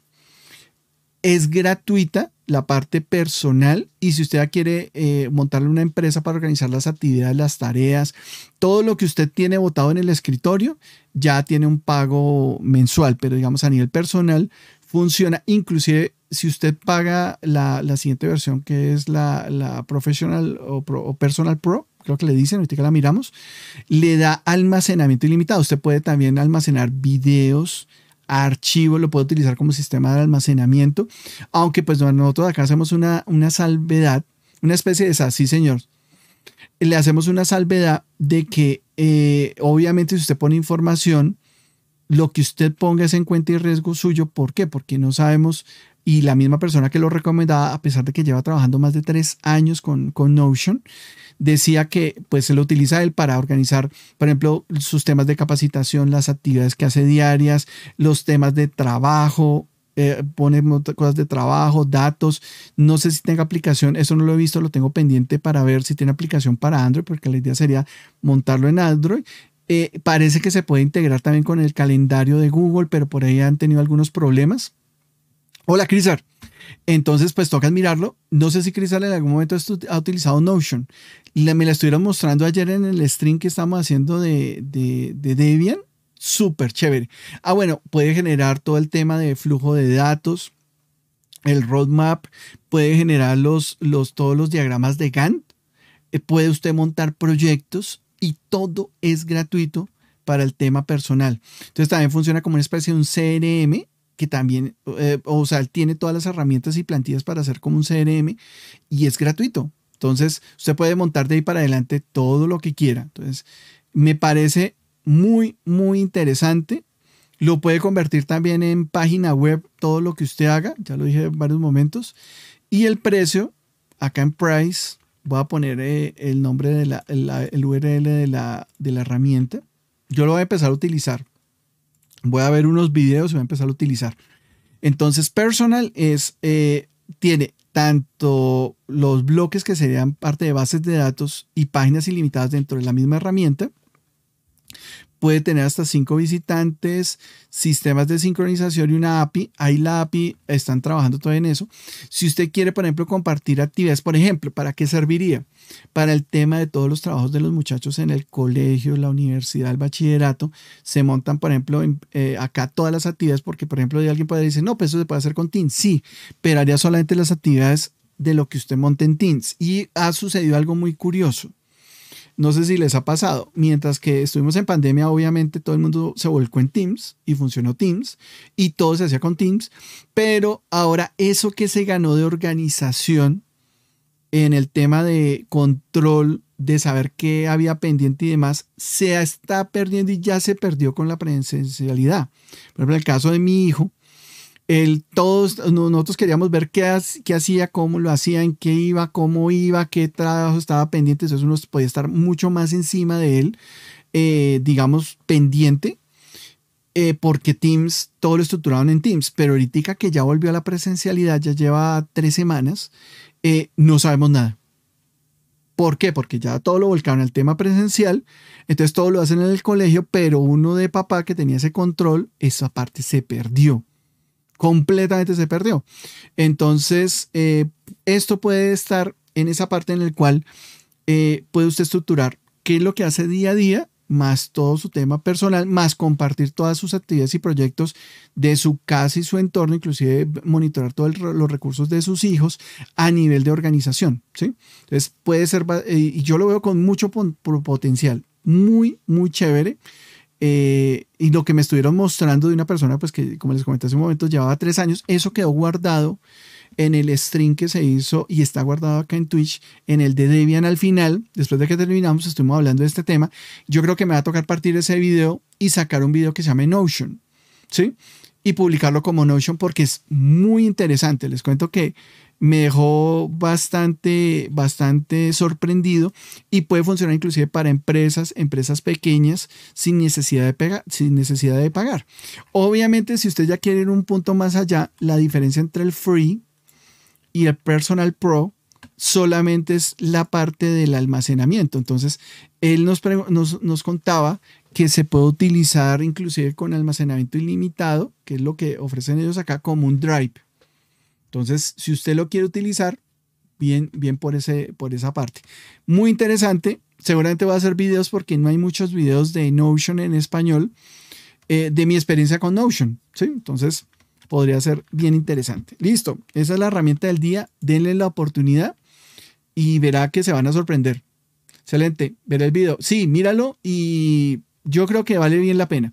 Es gratuita la parte personal y si usted quiere eh, montarle una empresa para organizar las actividades, las tareas, todo lo que usted tiene votado en el escritorio, ya tiene un pago mensual, pero digamos a nivel personal funciona. Inclusive si usted paga la, siguiente versión, que es la, la Professional o, Personal Pro, creo que le dicen, ahorita que la miramos, le da almacenamiento ilimitado. Usted puede también almacenar videos, archivos, lo puede utilizar como sistema de almacenamiento, aunque pues nosotros acá hacemos una, una salvedad, una especie de esa, sí señor. Le hacemos una salvedad de que eh, obviamente si usted pone información, lo que usted ponga es en cuenta y riesgo suyo. ¿Por qué? Porque no sabemos y la misma persona que lo recomendaba, a pesar de que lleva trabajando más de tres años con, con Notion, decía que pues se lo utiliza él para organizar, por ejemplo, sus temas de capacitación, las actividades que hace diarias, los temas de trabajo, eh, pone cosas de trabajo, datos. No sé si tenga aplicación, eso no lo he visto, lo tengo pendiente para ver si tiene aplicación para Android, porque la idea sería montarlo en Android. Eh, parece que se puede integrar también con el calendario de Google, pero por ahí han tenido algunos problemas. Hola, Crisar. Entonces, pues toca admirarlo, No sé si Crisar en algún momento ha utilizado Notion. me la estuvieron mostrando ayer en el stream que estamos haciendo de, Debian. Súper chévere. Ah, bueno, puede generar todo el tema de flujo de datos, el roadmap, puede generar los, los, todos los diagramas de Gantt, eh, puede usted montar proyectos y todo es gratuito para el tema personal. Entonces también funciona como una especie de un CRM que también, eh, o sea, tiene todas las herramientas y plantillas para hacer como un CRM y es gratuito. Entonces, usted puede montar de ahí para adelante todo lo que quiera. Entonces, me parece muy, muy interesante. Lo puede convertir también en página web, todo lo que usted haga, ya lo dije en varios momentos. Y el precio, acá en Price, voy a poner eh, el nombre de la, URL de la, de la herramienta. Yo lo voy a empezar a utilizar voy a ver unos videos y voy a empezar a utilizar. Entonces, personal es, eh, tiene tanto los bloques que serían parte de bases de datos y páginas ilimitadas dentro de la misma herramienta, puede tener hasta cinco visitantes, sistemas de sincronización y una API. Ahí la API están trabajando todavía en eso. Si usted quiere, por ejemplo, compartir actividades, por ejemplo, ¿para qué serviría? Para el tema de todos los trabajos de los muchachos en el colegio, la universidad, el bachillerato. Se montan, por ejemplo, eh, acá todas las actividades, porque, por ejemplo, alguien puede decir, no, pues eso se puede hacer con Teams. Sí, pero haría solamente las actividades de lo que usted monte en Teams. Y ha sucedido algo muy curioso. No sé si les ha pasado. Mientras que estuvimos en pandemia, obviamente todo el mundo se volcó en Teams y funcionó Teams y todo se hacía con Teams. Pero ahora eso que se ganó de organización en el tema de control, de saber qué había pendiente y demás, se está perdiendo y ya se perdió con la presencialidad. Por ejemplo, el caso de mi hijo, el, todos nosotros queríamos ver qué, hacía, cómo lo hacía, en qué iba, cómo iba, qué trabajo estaba pendiente. Entonces uno podía estar mucho más encima de él, eh, digamos, pendiente, eh, porque Teams, todo lo estructuraron en Teams, pero ahorita que ya volvió a la presencialidad, ya lleva tres semanas, eh, no sabemos nada. ¿Por qué? Porque ya todo lo volcaron al tema presencial, entonces todo lo hacen en el colegio, pero uno de papá que tenía ese control, esa parte se perdió completamente se perdió. Entonces, eh, esto puede estar en esa parte en la cual eh, puede usted estructurar qué es lo que hace día a día, más todo su tema personal, más compartir todas sus actividades y proyectos de su casa y su entorno, inclusive monitorar todos los recursos de sus hijos a nivel de organización. ¿sí? Entonces, puede ser, eh, y yo lo veo con mucho potencial, muy, muy chévere. Eh, y lo que me estuvieron mostrando de una persona, pues que como les comenté hace un momento, llevaba tres años, eso quedó guardado en el stream que se hizo y está guardado acá en Twitch, en el de Debian al final, después de que terminamos, estuvimos hablando de este tema. Yo creo que me va a tocar partir ese video y sacar un video que se llame Notion, ¿sí? Y publicarlo como Notion porque es muy interesante. Les cuento que me dejó bastante, bastante sorprendido y puede funcionar inclusive para empresas, empresas pequeñas sin necesidad de, sin necesidad de pagar. Obviamente, si usted ya quiere ir un punto más allá, la diferencia entre el free y el personal pro solamente es la parte del almacenamiento. Entonces, él nos, nos contaba que se puede utilizar inclusive con almacenamiento ilimitado, que es lo que ofrecen ellos acá como un drive. Entonces, si usted lo quiere utilizar, bien, bien por, ese, por esa parte. Muy interesante. Seguramente va a hacer videos porque no hay muchos videos de Notion en español, eh, de mi experiencia con Notion. ¿sí? Entonces, podría ser bien interesante. Listo, esa es la herramienta del día. Denle la oportunidad y verá que se van a sorprender. Excelente, verá el video. Sí, míralo y yo creo que vale bien la pena.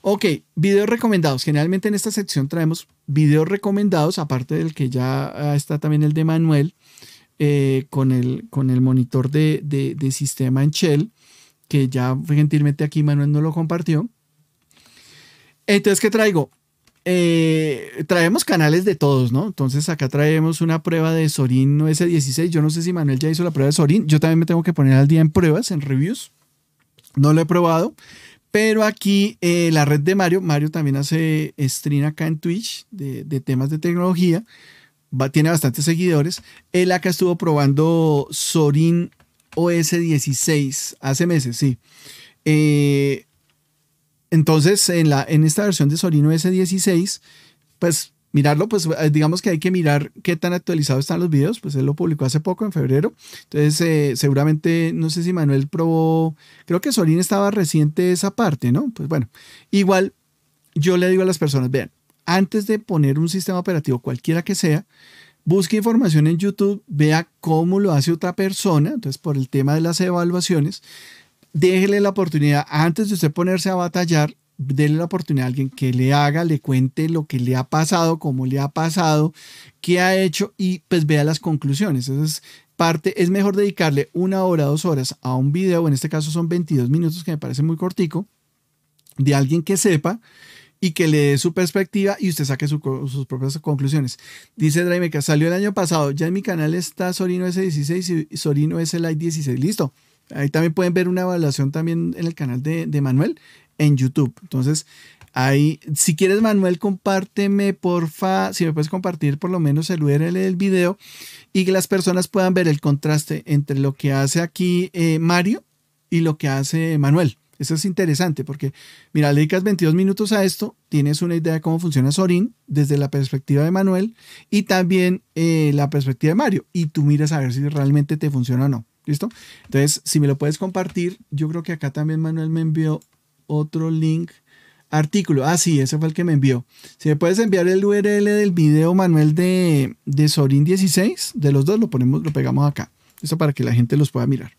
Ok, videos recomendados. Generalmente en esta sección traemos videos recomendados, aparte del que ya ah, está también el de Manuel, eh, con, el, con el monitor de, sistema en Shell, que ya gentilmente aquí Manuel no lo compartió. Entonces, ¿qué traigo? Eh, traemos canales de todos, ¿no? Entonces acá traemos una prueba de Sorin OS16 Yo no sé si Manuel ya hizo la prueba de Sorin. Yo también me tengo que poner al día en pruebas, en reviews. No lo he probado, pero aquí eh, la red de Mario, Mario también hace stream acá en Twitch de, temas de tecnología, tiene bastantes seguidores. Él acá estuvo probando Sorin OS 16 hace meses, sí. Eh, entonces, en, la, en esta versión de Sorin OS 16, pues mirarlo, pues eh, digamos que hay que mirar qué tan actualizados están los videos, pues él lo publicó hace poco, en febrero, entonces eh, seguramente, no sé si Manuel probó, creo que Solín estaba reciente esa parte, ¿no? Pues bueno, igual yo le digo a las personas, vean, antes de poner un sistema operativo cualquiera que sea, busque información en YouTube, vea cómo lo hace otra persona, entonces por el tema de las evaluaciones, déjele la oportunidad antes de usted ponerse a batallar Dele la oportunidad a alguien que le haga, le cuente lo que le ha pasado, cómo le ha pasado, qué ha hecho y pues vea las conclusiones. es parte, es mejor dedicarle una hora, dos horas a un video, en este caso son 22 minutos que me parece muy cortico, de alguien que sepa y que le dé su perspectiva y usted saque sus propias conclusiones. Dice que salió el año pasado, ya en mi canal está Sorino S16 y Sorino SLI16, listo. Ahí también pueden ver una evaluación también en el canal de, de Manuel en YouTube. Entonces, ahí, si quieres, Manuel, compárteme, porfa, si me puedes compartir por lo menos el URL del video y que las personas puedan ver el contraste entre lo que hace aquí eh, Mario y lo que hace Manuel. Eso es interesante porque, mira, le dedicas 22 minutos a esto, tienes una idea de cómo funciona Sorin desde la perspectiva de Manuel y también eh, la perspectiva de Mario. Y tú miras a ver si realmente te funciona o no. ¿Listo? Entonces, si me lo puedes compartir, yo creo que acá también Manuel me envió otro link. Artículo. Ah, sí, ese fue el que me envió. Si me puedes enviar el URL del video Manuel de, de Sorin 16, de los dos, lo ponemos, lo pegamos acá. Eso para que la gente los pueda mirar.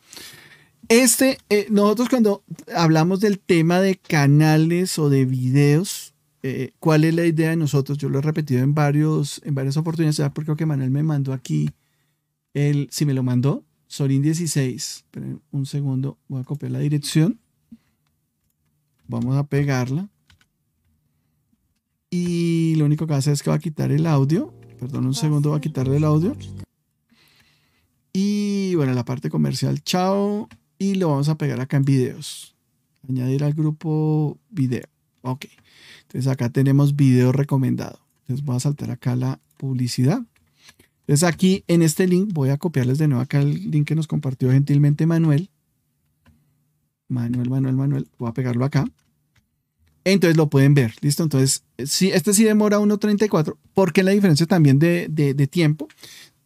Este, eh, nosotros cuando hablamos del tema de canales o de videos, eh, ¿cuál es la idea de nosotros? Yo lo he repetido en, varios, en varias oportunidades, porque creo que Manuel me mandó aquí, el, si me lo mandó, Sorin 16, un segundo, voy a copiar la dirección. Vamos a pegarla. Y lo único que hace es que va a quitar el audio. Perdón, un segundo, va a quitarle el audio. Y bueno, la parte comercial, chao. Y lo vamos a pegar acá en videos. Añadir al grupo video. Ok. Entonces acá tenemos video recomendado. les voy a saltar acá la publicidad. Entonces aquí en este link voy a copiarles de nuevo acá el link que nos compartió gentilmente Manuel. Manuel, Manuel, Manuel, voy a pegarlo acá. Entonces lo pueden ver, ¿listo? Entonces, eh, si este sí demora 1.34, porque la diferencia también de, tiempo,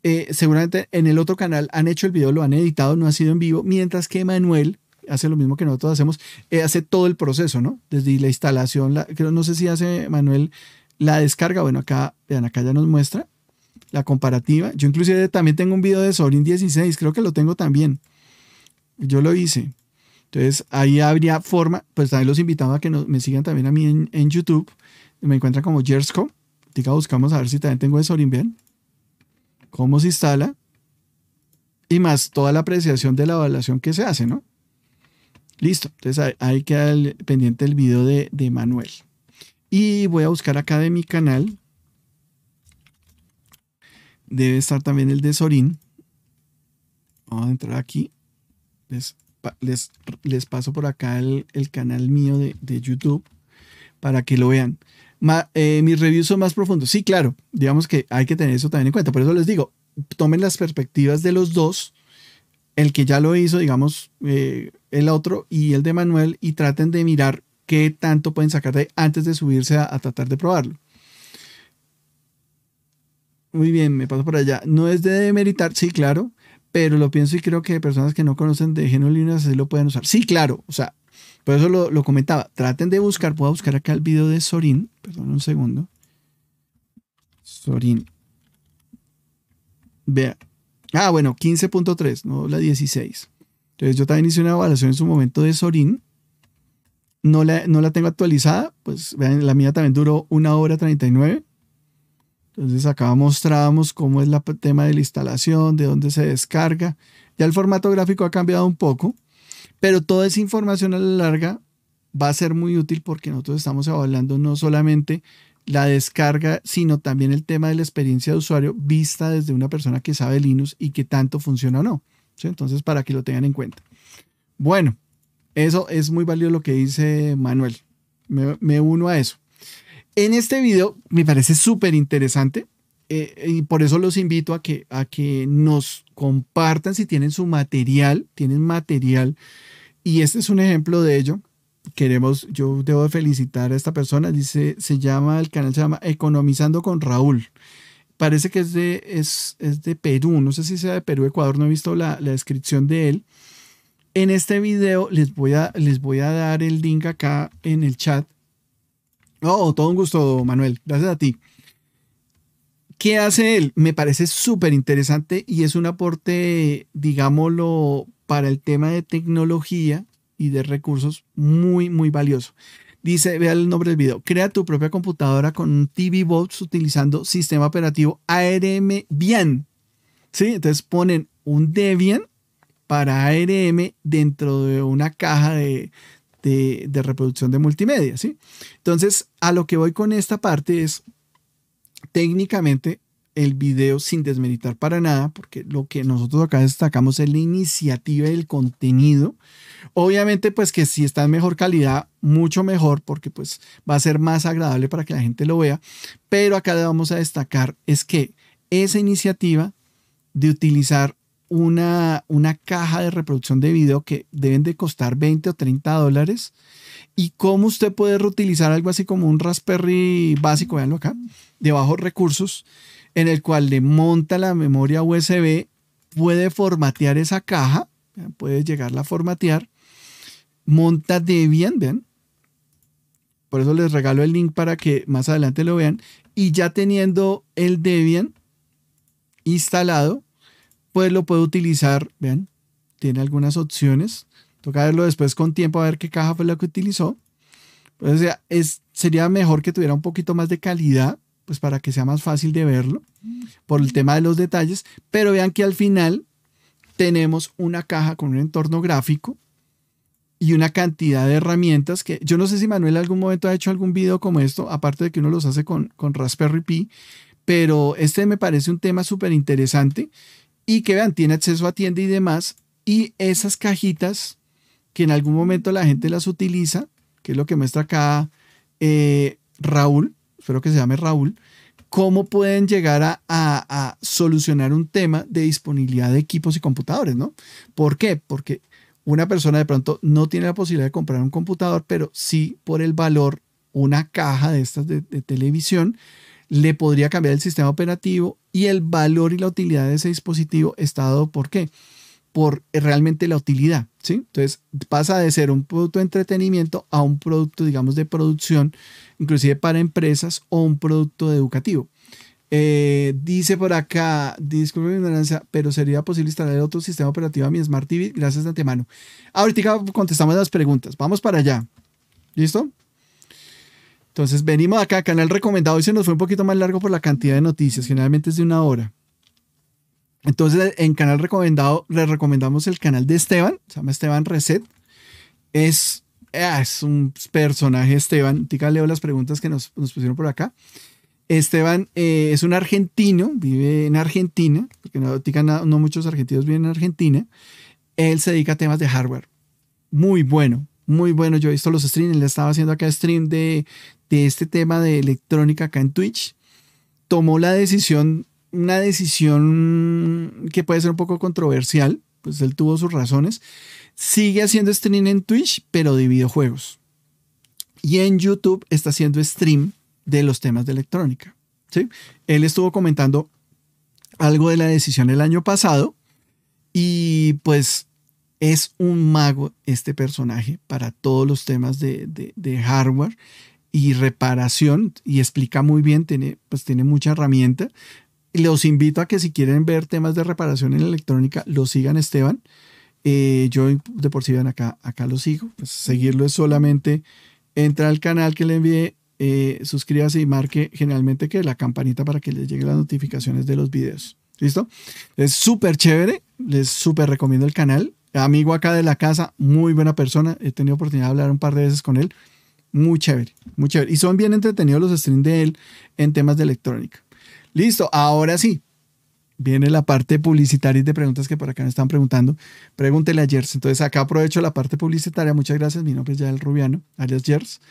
eh, seguramente en el otro canal han hecho el video, lo han editado, no ha sido en vivo, mientras que Manuel hace lo mismo que nosotros hacemos, eh, hace todo el proceso, ¿no? Desde la instalación, creo, no sé si hace Manuel la descarga, bueno, acá, vean, acá ya nos muestra la comparativa. Yo inclusive también tengo un video de Sorin 16, creo que lo tengo también. Yo lo hice. Entonces ahí habría forma, pues también los invitamos a que me sigan también a mí en, YouTube. Me encuentran como Jersco. Tica, buscamos a ver si también tengo de bien, Cómo se instala. Y más toda la apreciación de la evaluación que se hace, ¿no? Listo. Entonces ahí, queda pendiente el video de, Manuel. Y voy a buscar acá de mi canal. Debe estar también el de Sorin. Vamos a entrar aquí les, les paso por acá el, canal mío de, YouTube para que lo vean. Eh, mis reviews son más profundos. Sí, claro, digamos que hay que tener eso también en cuenta. Por eso les digo, tomen las perspectivas de los dos, el que ya lo hizo, digamos, eh, el otro y el de Manuel, y traten de mirar qué tanto pueden sacar de ahí antes de subirse a, a tratar de probarlo. Muy bien, me paso por allá. No es de demeritar, sí, claro, pero lo pienso y creo que personas que no conocen de genolinas sí lo pueden usar. Sí, claro, o sea, por eso lo, comentaba. Traten de buscar, puedo buscar acá el video de Sorin, perdón un segundo. Sorin. Vea. Ah, bueno, 15.3, no la 16. Entonces yo también hice una evaluación en su momento de Sorin. No la, no la tengo actualizada, pues vean, la mía también duró una hora 39. Entonces acá mostrábamos cómo es el tema de la instalación, de dónde se descarga. Ya el formato gráfico ha cambiado un poco, pero toda esa información a la larga va a ser muy útil porque nosotros estamos hablando no solamente la descarga, sino también el tema de la experiencia de usuario vista desde una persona que sabe Linux y que tanto funciona o no. Entonces, para que lo tengan en cuenta. Bueno, eso es muy válido lo que dice Manuel. me uno a eso. En este video me parece súper interesante eh, y por eso los invito a que, a que nos compartan si tienen su material, tienen material. Y este es un ejemplo de ello. Queremos, yo debo felicitar a esta persona. Dice, se llama, el canal se llama Economizando con Raúl. Parece que es de, es, de Perú, no sé si sea de Perú, Ecuador, no he visto la, la descripción de él. En este video les voy, a, les voy a dar el link acá en el chat Oh, todo un gusto, Manuel. Gracias a ti. ¿Qué hace él? Me parece súper interesante y es un aporte, digámoslo, para el tema de tecnología y de recursos muy, muy valioso. Dice, vea el nombre del video, crea tu propia computadora con un TV Bots utilizando sistema operativo ARM Bien. ¿Sí? Entonces ponen un Debian para ARM dentro de una caja de, de, reproducción de multimedia. ¿sí? Entonces, a lo que voy con esta parte es, técnicamente, el video sin desmeritar para nada, porque lo que nosotros acá destacamos es la iniciativa y el contenido. Obviamente, pues que si está en mejor calidad, mucho mejor, porque pues va a ser más agradable para que la gente lo vea. Pero acá le vamos a destacar es que esa iniciativa de utilizar una, una caja de reproducción de video que deben de costar 20 o 30 dólares. ¿Y cómo usted puede reutilizar algo así como un Raspberry básico, veanlo acá, de bajos recursos, en el cual le monta la memoria USB, puede formatear esa caja, puede llegar a formatear, monta Debian, vean. Por eso les regalo el link para que más adelante lo vean. Y ya teniendo el Debian instalado, lo puedo utilizar, vean, tiene algunas opciones. Toca verlo después con tiempo a ver qué caja fue la que utilizó. Pues, sea, es, sería mejor que tuviera un poquito más de calidad, pues para que sea más fácil de verlo, por el tema de los detalles. Pero vean que al final tenemos una caja con un entorno gráfico y una cantidad de herramientas que yo no sé si Manuel algún momento ha hecho algún video como esto, aparte de que uno los hace con, con Raspberry Pi, pero este me parece un tema súper interesante y que vean, tiene acceso a tienda y demás. Y esas cajitas que en algún momento la gente las utiliza, que es lo que muestra acá eh, Raúl, espero que se llame Raúl, cómo pueden llegar a, solucionar un tema de disponibilidad de equipos y computadores, ¿no? ¿Por qué? Porque una persona de pronto no tiene la posibilidad de comprar un computador, pero sí por el valor una caja de estas de televisión le podría cambiar el sistema operativo y el valor y la utilidad de ese dispositivo está dado por qué? Por eh, realmente la utilidad, ¿sí? Entonces pasa de ser un producto de entretenimiento a un producto, digamos, de producción, inclusive para empresas o un producto educativo. Eh, dice por acá, disculpe mi ignorancia, pero sería posible instalar otro sistema operativo a mi Smart TV. Gracias de antemano. Ahorita contestamos las preguntas. Vamos para allá. ¿Listo? Entonces venimos acá, canal recomendado. y se nos fue un poquito más largo por la cantidad de noticias, generalmente es de una hora. Entonces en canal recomendado le recomendamos el canal de Esteban, se llama Esteban Reset. Es, ah, es un personaje Esteban, tica leo las preguntas que nos, pusieron por acá. Esteban eh, es un argentino, vive en Argentina, porque no, no muchos argentinos viven en Argentina. Él se dedica a temas de hardware. Muy bueno, muy bueno. Yo he visto los streams, le estaba haciendo acá stream de, este tema de electrónica acá en Twitch. Tomó la decisión, una decisión que puede ser un poco controversial, pues él tuvo sus razones. Sigue haciendo stream en Twitch, pero de videojuegos. Y en YouTube está haciendo stream de los temas de electrónica. ¿sí? Él estuvo comentando algo de la decisión el año pasado y pues es un mago este personaje para todos los temas de, hardware y reparación y explica muy bien, tiene, pues tiene mucha herramienta. Los invito a que si quieren ver temas de reparación en electrónica, lo sigan Esteban. Eh, yo de por sí ven acá, acá lo sigo. Pues seguirlo es solamente entra al canal que le envié, eh, suscríbase y marque generalmente que la campanita para que les lleguen las notificaciones de los videos. ¿Listo? Es súper chévere, les súper recomiendo el canal amigo acá de la casa, muy buena persona. He tenido oportunidad de hablar un par de veces con él. Muy chévere, muy chévere. Y son bien entretenidos los streams de él en temas de electrónica. Listo, ahora sí. Viene la parte publicitaria y de preguntas que por acá me están preguntando. Pregúntele a Jers. Entonces, acá aprovecho la parte publicitaria. Muchas gracias. Mi nombre es Yael Rubiano, alias Jers.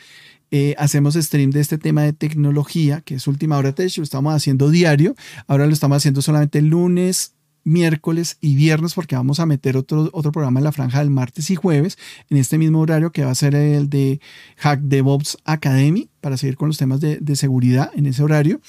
Eh, hacemos stream de este tema de tecnología, que es Última Hora Tech. Lo estamos haciendo diario. Ahora lo estamos haciendo solamente lunes, miércoles y viernes porque vamos a meter otro, otro programa en la franja del martes y jueves en este mismo horario que va a ser el de Hack DevOps Academy para seguir con los temas de, seguridad en ese horario.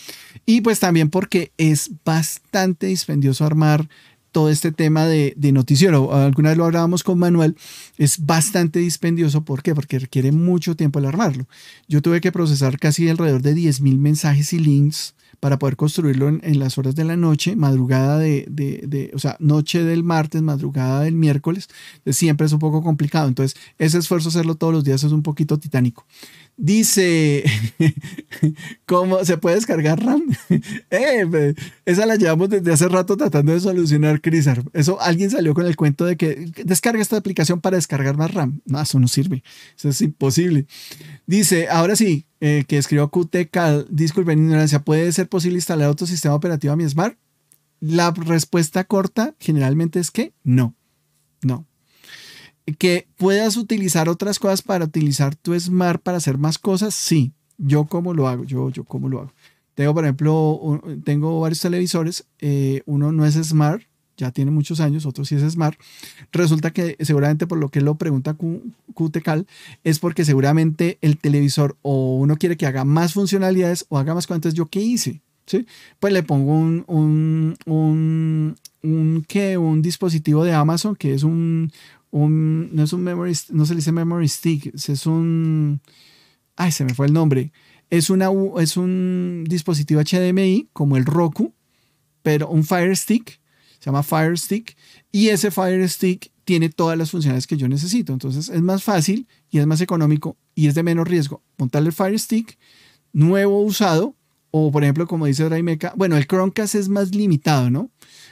Y pues también porque es bastante dispendioso armar todo este tema de, noticiero. Alguna vez lo hablábamos con Manuel, es bastante dispendioso. ¿Por qué? Porque requiere mucho tiempo el armarlo. Yo tuve que procesar casi alrededor de 10.000 mensajes y links para poder construirlo en, las horas de la noche, madrugada de, de, o sea, noche del martes, madrugada del miércoles, siempre es un poco complicado. Entonces, ese esfuerzo hacerlo todos los días es un poquito titánico. Dice, ¿cómo se puede descargar RAM? eh, esa la llevamos desde hace rato tratando de solucionar, Crisar. Eso alguien salió con el cuento de que descarga esta aplicación para descargar más RAM. No, eso no sirve. Eso es imposible. Dice, ahora sí, eh, que escribió QTCal, disculpen ignorancia, ¿puede ser posible instalar otro sistema operativo a mi Smart? La respuesta corta generalmente es que no. No, que puedas utilizar otras cosas para utilizar tu Smart para hacer más cosas, sí. Yo cómo lo hago, yo, yo cómo lo hago. Tengo, por ejemplo, tengo varios televisores. Eh, uno no es Smart, ya tiene muchos años, otro sí es Smart. Resulta que seguramente por lo que lo pregunta QTCAL es porque seguramente el televisor o uno quiere que haga más funcionalidades o haga más entonces ¿Yo qué hice? ¿Sí? Pues le pongo un, un, un, un dispositivo de Amazon que es un, no es un memory, no se le dice memory stick, es un, ay, se me fue el nombre, es, una, es un dispositivo HDMI como el Roku, pero un Fire Stick, se llama Fire Stick, y ese Fire Stick tiene todas las funciones que yo necesito. Entonces es más fácil y es más económico y es de menos riesgo montarle el Fire Stick nuevo usado por ejemplo, como dice Draimeca, bueno, el Chromecast es más limitado, ¿no?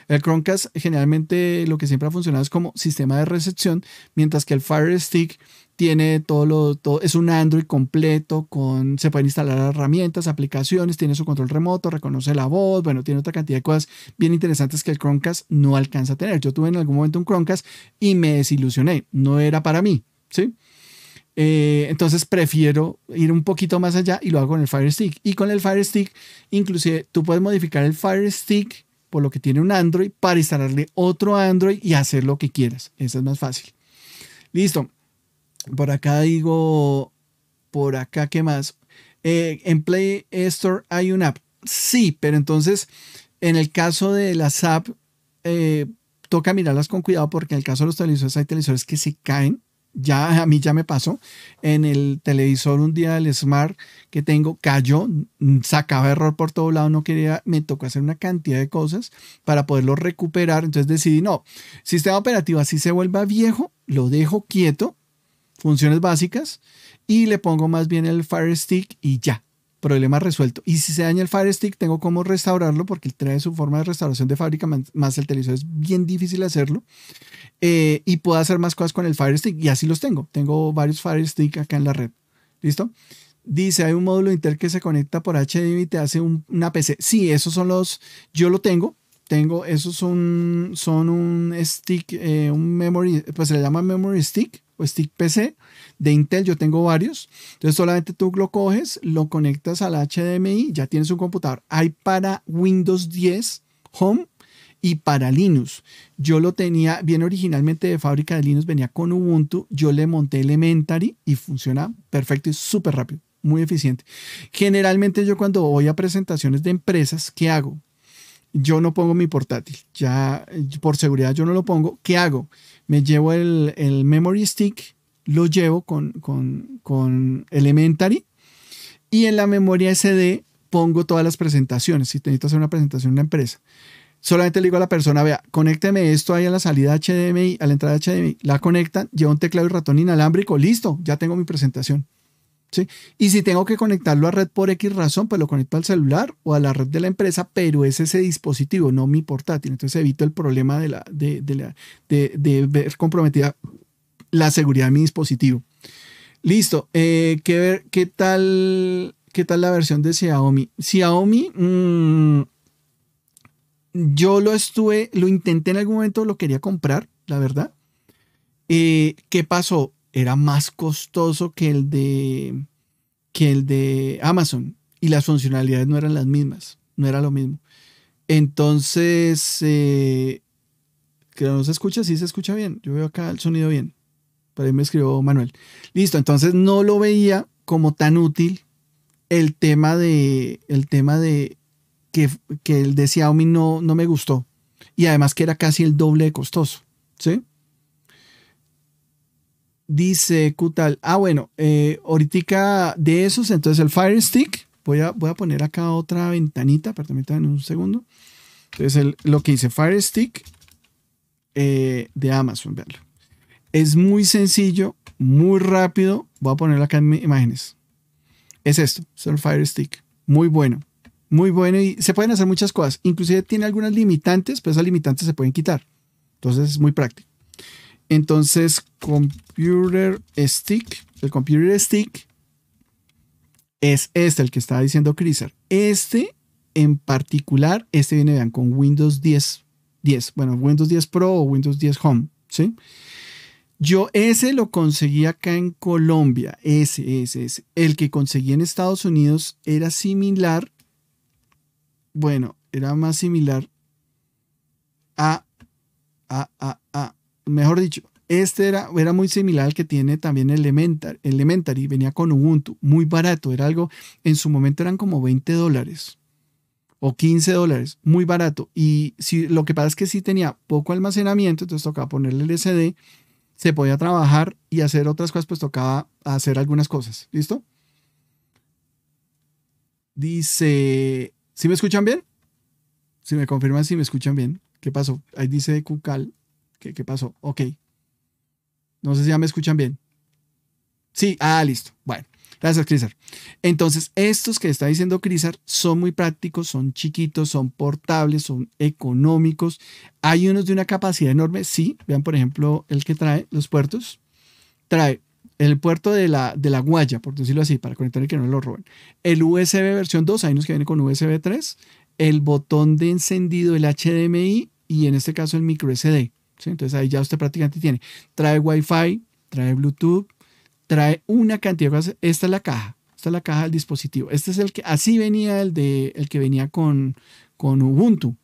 El Chromecast generalmente lo que siempre ha funcionado es como sistema de recepción, mientras que el Fire Stick tiene todo lo, todo, es un Android completo con, se pueden instalar herramientas, aplicaciones, tiene su control remoto, reconoce la voz, bueno, tiene otra cantidad de cosas bien interesantes que el Chromecast no alcanza a tener. Yo tuve en algún momento un Chromecast y me desilusioné, no era para mí, ¿sí? Eh, entonces prefiero ir un poquito más allá y lo hago con el Fire Stick. Y con el Fire Stick, inclusive tú puedes modificar el Fire Stick por lo que tiene un Android para instalarle otro Android y hacer lo que quieras. Eso es más fácil. Listo. Por acá digo, por acá, ¿qué más? Eh, en Play Store hay una app. Sí, pero entonces en el caso de las apps, eh, toca mirarlas con cuidado porque en el caso de los televisores hay televisores que se caen ya a mí ya me pasó, en el televisor un día el Smart que tengo cayó, mm, sacaba error por todo lado, no quería, me tocó hacer una cantidad de cosas para poderlo recuperar, entonces decidí, no, sistema operativo así se vuelva viejo, lo dejo quieto, funciones básicas, y le pongo más bien el Fire Stick y ya, problema resuelto. Y si se daña el Fire Stick, tengo cómo restaurarlo porque trae su forma de restauración de fábrica, más el televisor es bien difícil hacerlo. Eh, y puedo hacer más cosas con el Fire Stick y así los tengo. Tengo varios Fire Stick acá en la red. ¿Listo? Dice, hay un módulo Intel que se conecta por HDMI y te hace una PC. Sí, esos son los, yo lo tengo. Tengo, esos son, son un stick, eh, un memory, pues se le llama memory stick o stick PC de Intel, yo tengo varios. Entonces solamente tú lo coges, lo conectas al HDMI, ya tienes un computador. Hay para Windows 10 Home y para Linux. Yo lo tenía, bien originalmente de fábrica de Linux, venía con Ubuntu, yo le monté Elementary y funciona perfecto y súper rápido, muy eficiente. Generalmente yo cuando voy a presentaciones de empresas, ¿qué hago? Yo no pongo mi portátil, ya por seguridad yo no lo pongo. ¿Qué hago? Me llevo el, memory stick, lo llevo con, con, con Elementary y en la memoria SD pongo todas las presentaciones, si necesito hacer una presentación en una empresa. Solamente le digo a la persona, vea, conécteme esto ahí a la salida HDMI, a la entrada HDMI, la conectan, lleva un teclado y ratón inalámbrico, listo, ya tengo mi presentación. ¿Sí? Y si tengo que conectarlo a red por X razón, pues lo conecto al celular o a la red de la empresa, pero es ese dispositivo, no mi portátil. Entonces evito el problema de, la, de, ver comprometida la seguridad de mi dispositivo. Listo. Eh, ¿qué, ¿qué, tal, ¿Qué tal la versión de Xiaomi? Xiaomi... Mmm, yo lo estuve, lo intenté en algún momento, lo quería comprar, la verdad. Eh, ¿Qué pasó? Era más costoso que el de que el de Amazon y las funcionalidades no eran las mismas, no era lo mismo. Entonces, eh, creo que no se escucha, sí se escucha bien. Yo veo acá el sonido bien. Por ahí me escribió Manuel. Listo, entonces no lo veía como tan útil el tema de el tema de que, el de Xiaomi no, no me gustó. Y además que era casi el doble de costoso. ¿Sí? Dice Kutal. Ah, bueno, eh, ahorita de esos, entonces el Fire Stick. Voy a, voy a poner acá otra ventanita, permítanme un segundo. Entonces, lo que dice Fire Stick eh, de Amazon, verlo Es muy sencillo, muy rápido. Voy a ponerlo acá en mis imágenes. Es esto, es el Fire Stick. Muy bueno muy bueno y se pueden hacer muchas cosas. Inclusive tiene algunas limitantes, pero esas limitantes se pueden quitar. Entonces es muy práctico. Entonces, computer stick, el computer stick es este, el que estaba diciendo Crisar. Este en particular, este viene, con Windows 10, 10, bueno, Windows 10 Pro o Windows 10 Home, ¿sí? Yo ese lo conseguí acá en Colombia, ese, ese, ese. El que conseguí en Estados Unidos era similar, bueno, era más similar a, a, a, a, mejor dicho, este era, era muy similar al que tiene también Elementar, Elementary, venía con Ubuntu, muy barato, era algo, en su momento eran como 20 dólares o 15 dólares, muy barato. Y si, lo que pasa es que sí tenía poco almacenamiento, entonces tocaba ponerle el SD, se podía trabajar y hacer otras cosas, pues tocaba hacer algunas cosas, ¿listo? Dice, ¿Sí me escuchan bien? Si me confirman si me escuchan bien. ¿Qué pasó? Ahí dice Cucal. ¿Qué, ¿Qué pasó? Ok. No sé si ya me escuchan bien. Sí, ah, listo. Bueno, gracias, Crisar. Entonces, estos que está diciendo Crisar son muy prácticos, son chiquitos, son portables, son económicos. Hay unos de una capacidad enorme, sí. Vean, por ejemplo, el que trae los puertos. Trae el puerto de la, de la guaya, por decirlo así, para conectar el que no lo roben. El USB versión 2, hay unos que viene con USB 3, el botón de encendido, el HDMI y en este caso el micro SD. Entonces ahí ya usted prácticamente tiene. Trae Wi-Fi, trae Bluetooth, trae una cantidad de cosas. Esta es la caja, esta es la caja del dispositivo. Este es el que, así venía el, de, que venía con, con Ubuntu.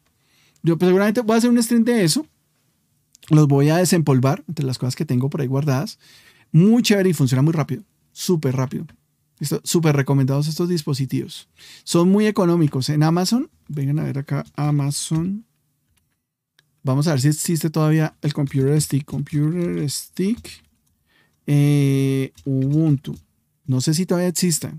Yo pues, seguramente voy a hacer un stream de eso. Los voy a desempolvar entre las cosas que tengo por ahí guardadas. Muy chévere y funciona muy rápido, súper rápido. Súper recomendados estos dispositivos. Son muy económicos. En Amazon, vengan a ver acá, Amazon. Vamos a ver si existe todavía el Computer Stick. Computer Stick eh, Ubuntu. No sé si todavía exista.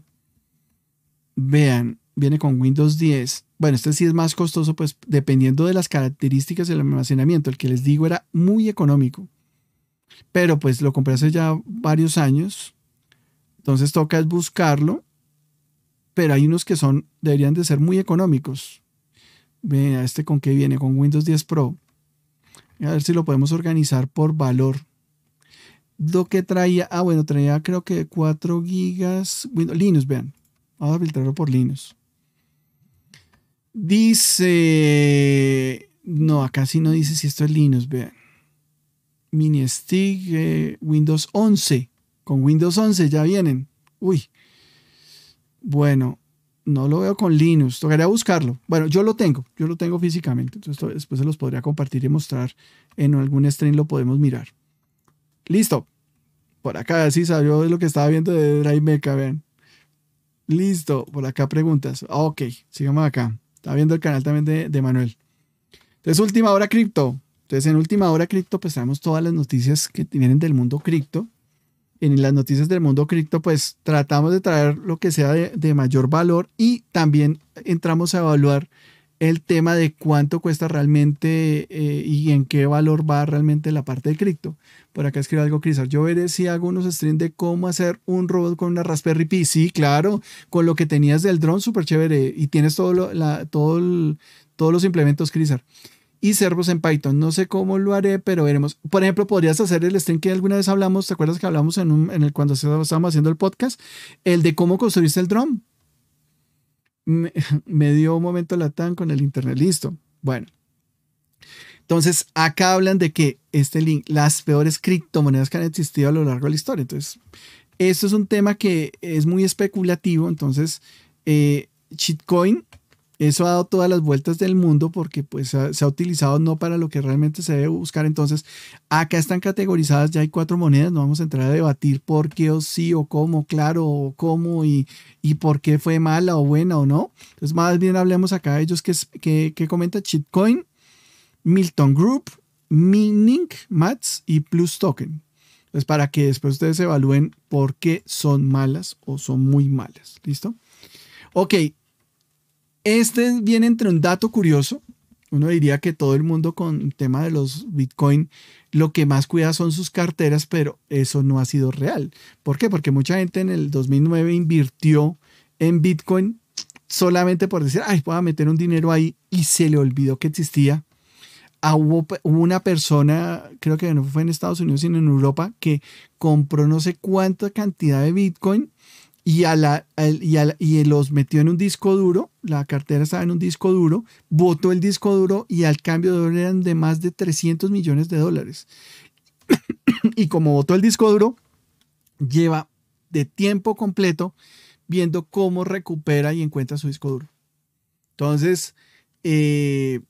Vean, viene con Windows 10. Bueno, este sí es más costoso, pues dependiendo de las características del almacenamiento. El que les digo era muy económico. Pero pues lo compré hace ya varios años. Entonces toca es buscarlo. Pero hay unos que son, deberían de ser muy económicos. a este con qué viene, con Windows 10 Pro. A ver si lo podemos organizar por valor. Lo que traía, ah bueno, traía creo que 4 gigas, Windows, Linux, vean. Vamos a filtrarlo por Linux. Dice, no, acá sí no dice si esto es Linux, vean mini stick, eh, Windows 11. Con Windows 11 ya vienen. Uy. Bueno, no lo veo con Linux. Tocaría buscarlo. Bueno, yo lo tengo. Yo lo tengo físicamente. Entonces después se los podría compartir y mostrar. En algún stream lo podemos mirar. Listo. Por acá sí salió lo que estaba viendo de Drive Mecha, Listo. Por acá preguntas. Ok, sigamos acá. está viendo el canal también de, de Manuel. Entonces, última hora cripto. Entonces, en última hora cripto, pues traemos todas las noticias que vienen del mundo cripto. En las noticias del mundo cripto, pues tratamos de traer lo que sea de, mayor valor y también entramos a evaluar el tema de cuánto cuesta realmente eh, y en qué valor va realmente la parte de cripto. Por acá escribe algo, Crisar. Yo veré si hago unos streams de cómo hacer un robot con una Raspberry Pi. Sí, claro, con lo que tenías del drone, súper chévere. Y tienes todo, la, todo todos los implementos, Crisar y servos en Python. No sé cómo lo haré, pero veremos. Por ejemplo, podrías hacer el string que alguna vez hablamos, ¿te acuerdas que hablamos en, un, el cuando estábamos haciendo el podcast? El de cómo construiste el drone Me, dio un momento latán con el internet. Listo. Bueno. Entonces, acá hablan de que este link, las peores criptomonedas que han existido a lo largo de la historia. Entonces, esto es un tema que es muy especulativo. Entonces, eh, shitcoin eso ha dado todas las vueltas del mundo porque pues se ha utilizado no para lo que realmente se debe buscar. Entonces, acá están categorizadas, ya hay cuatro monedas, no vamos a entrar a debatir por qué o sí o cómo, claro, o cómo y, por qué fue mala o buena o no. Entonces, más bien hablemos acá de ellos que, que, comenta Chitcoin, Milton Group, mining Mats y Plus Token. Entonces, para que después ustedes evalúen por qué son malas o son muy malas. ¿Listo? Ok, este viene entre un dato curioso. Uno diría que todo el mundo con el tema de los Bitcoin lo que más cuida son sus carteras, pero eso no ha sido real. ¿Por qué? Porque mucha gente en el 2009 invirtió en Bitcoin solamente por decir, ay, puedo meter un dinero ahí y se le olvidó que existía. Ah, hubo, una persona, creo que no fue en Estados Unidos, sino en Europa, que compró no sé cuánta cantidad de Bitcoin y, a la, y, los metió en un disco duro, la cartera estaba en un disco duro, votó el disco duro y al cambio de eran de más de 300 millones de dólares. y como votó el disco duro, lleva de tiempo completo viendo cómo recupera y encuentra su disco duro. Entonces, eh,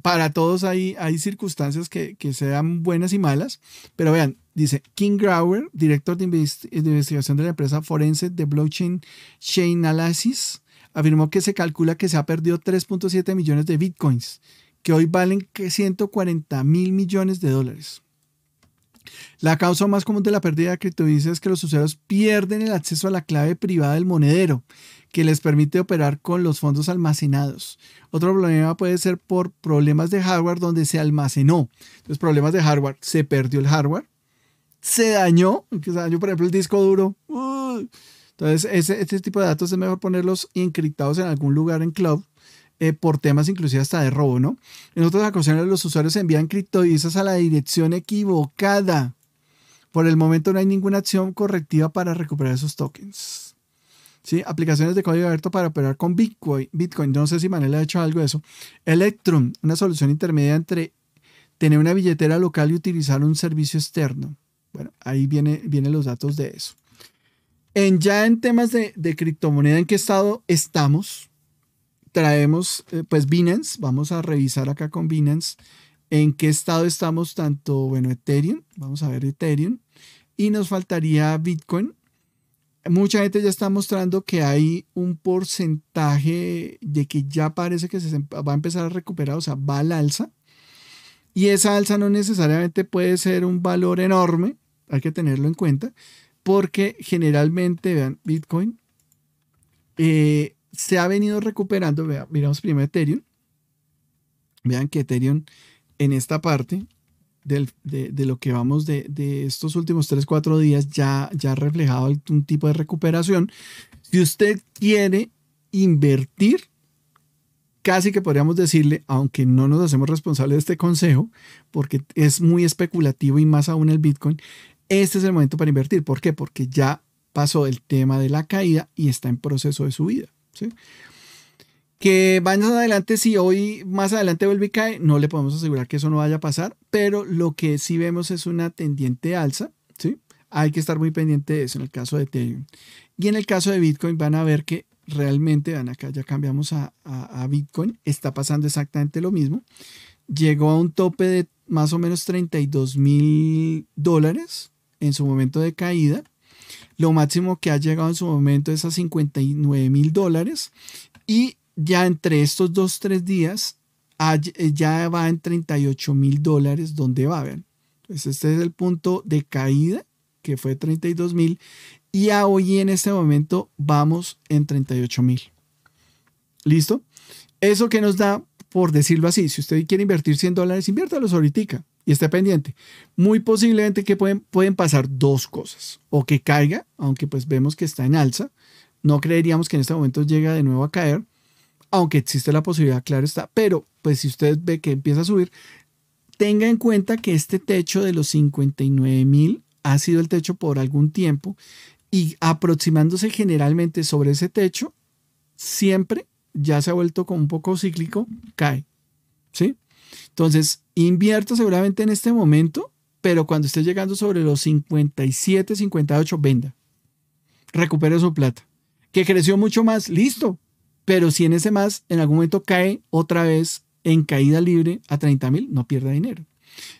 para todos hay, hay circunstancias que, que sean buenas y malas, pero vean, Dice King Grauer, director de, investigación de la empresa forense de blockchain Chain Analysis, afirmó que se calcula que se ha perdido 3.7 millones de bitcoins, que hoy valen 140 mil millones de dólares. La causa más común de la pérdida de criptomonedas es que los usuarios pierden el acceso a la clave privada del monedero, que les permite operar con los fondos almacenados. Otro problema puede ser por problemas de hardware donde se almacenó. entonces problemas de hardware, se perdió el hardware, se dañó, se por ejemplo, el disco duro. Entonces, este tipo de datos es mejor ponerlos encriptados en algún lugar en cloud. Eh, por temas inclusive hasta de robo, ¿no? En otras ocasiones los usuarios envían criptodivisas a la dirección equivocada. Por el momento no hay ninguna acción correctiva para recuperar esos tokens. ¿Sí? Aplicaciones de código abierto para operar con Bitcoin. Bitcoin, no sé si Manuel ha hecho algo de eso. Electrum, una solución intermedia entre tener una billetera local y utilizar un servicio externo. Bueno, ahí viene, vienen los datos de eso. En, ya en temas de, de criptomoneda, ¿en qué estado estamos? Traemos, eh, pues, Binance. Vamos a revisar acá con Binance en qué estado estamos, tanto, bueno, Ethereum. Vamos a ver Ethereum. Y nos faltaría Bitcoin. Mucha gente ya está mostrando que hay un porcentaje de que ya parece que se va a empezar a recuperar, o sea, va al alza. Y esa alza no necesariamente puede ser un valor enorme, hay que tenerlo en cuenta, porque generalmente, vean, Bitcoin eh, se ha venido recuperando, vean, miramos primero Ethereum, vean que Ethereum en esta parte de, lo que vamos de, estos últimos 3-4 días ya, ya ha reflejado un tipo de recuperación. Si usted quiere invertir, casi que podríamos decirle, aunque no nos hacemos responsables de este consejo, porque es muy especulativo y más aún el Bitcoin, este es el momento para invertir. ¿Por qué? Porque ya pasó el tema de la caída y está en proceso de subida. ¿sí? Que vayan adelante, si hoy más adelante vuelve y cae, no le podemos asegurar que eso no vaya a pasar, pero lo que sí vemos es una tendiente alza, ¿sí? Hay que estar muy pendiente de eso en el caso de Ethereum. Y en el caso de Bitcoin van a ver que realmente, van acá ya cambiamos a, a Bitcoin, está pasando exactamente lo mismo. Llegó a un tope de más o menos 32 mil dólares, en su momento de caída. Lo máximo que ha llegado en su momento es a 59 mil dólares. Y ya entre estos dos, tres días, eh, ya va en 38 mil dólares donde va, vean. Entonces este es el punto de caída, que fue 32 mil. Y a hoy en este momento vamos en 38 mil. ¿Listo? Eso que nos da, por decirlo así, si usted quiere invertir 100 dólares, inviértalos ahorita y esté pendiente. Muy posiblemente que pueden, pueden pasar dos cosas. O que caiga, aunque pues vemos que está en alza. No creeríamos que en este momento llega de nuevo a caer, aunque existe la posibilidad, claro está. Pero pues si usted ve que empieza a subir, tenga en cuenta que este techo de los 59 mil ha sido el techo por algún tiempo y aproximándose generalmente sobre ese techo, siempre ya se ha vuelto como un poco cíclico, cae. ¿Sí? Entonces, invierta seguramente en este momento, pero cuando esté llegando sobre los 57, 58, venda. Recupere su plata. Que creció mucho más, listo. Pero si en ese más en algún momento cae otra vez en caída libre a 30 mil, no pierda dinero.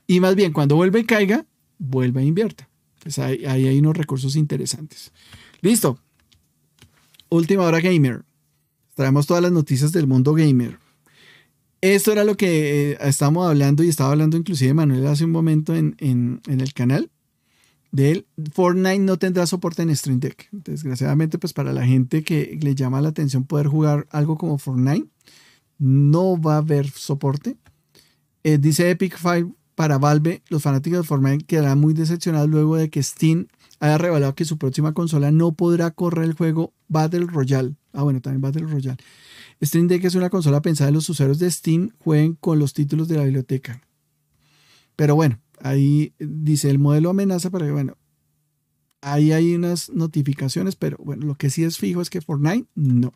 Y más bien, cuando vuelve y caiga, vuelve e invierta. Pues ahí hay unos recursos interesantes. Listo. Última hora gamer. Traemos todas las noticias del mundo gamer. Esto era lo que eh, estábamos hablando y estaba hablando inclusive Manuel hace un momento en, el canal de él. Fortnite no tendrá soporte en Stream Deck. Desgraciadamente, pues para la gente que le llama la atención poder jugar algo como Fortnite, no va a haber soporte. Eh, dice Epic Five para Valve, los fanáticos de Fortnite quedarán muy decepcionados luego de que Steam haya revelado que su próxima consola no podrá correr el juego Battle Royale. Ah, bueno, también Battle Royale. Stream Deck es una consola pensada en los usuarios de Steam jueguen con los títulos de la biblioteca. Pero bueno, ahí dice el modelo amenaza para que, bueno, ahí hay unas notificaciones, pero bueno, lo que sí es fijo es que Fortnite no.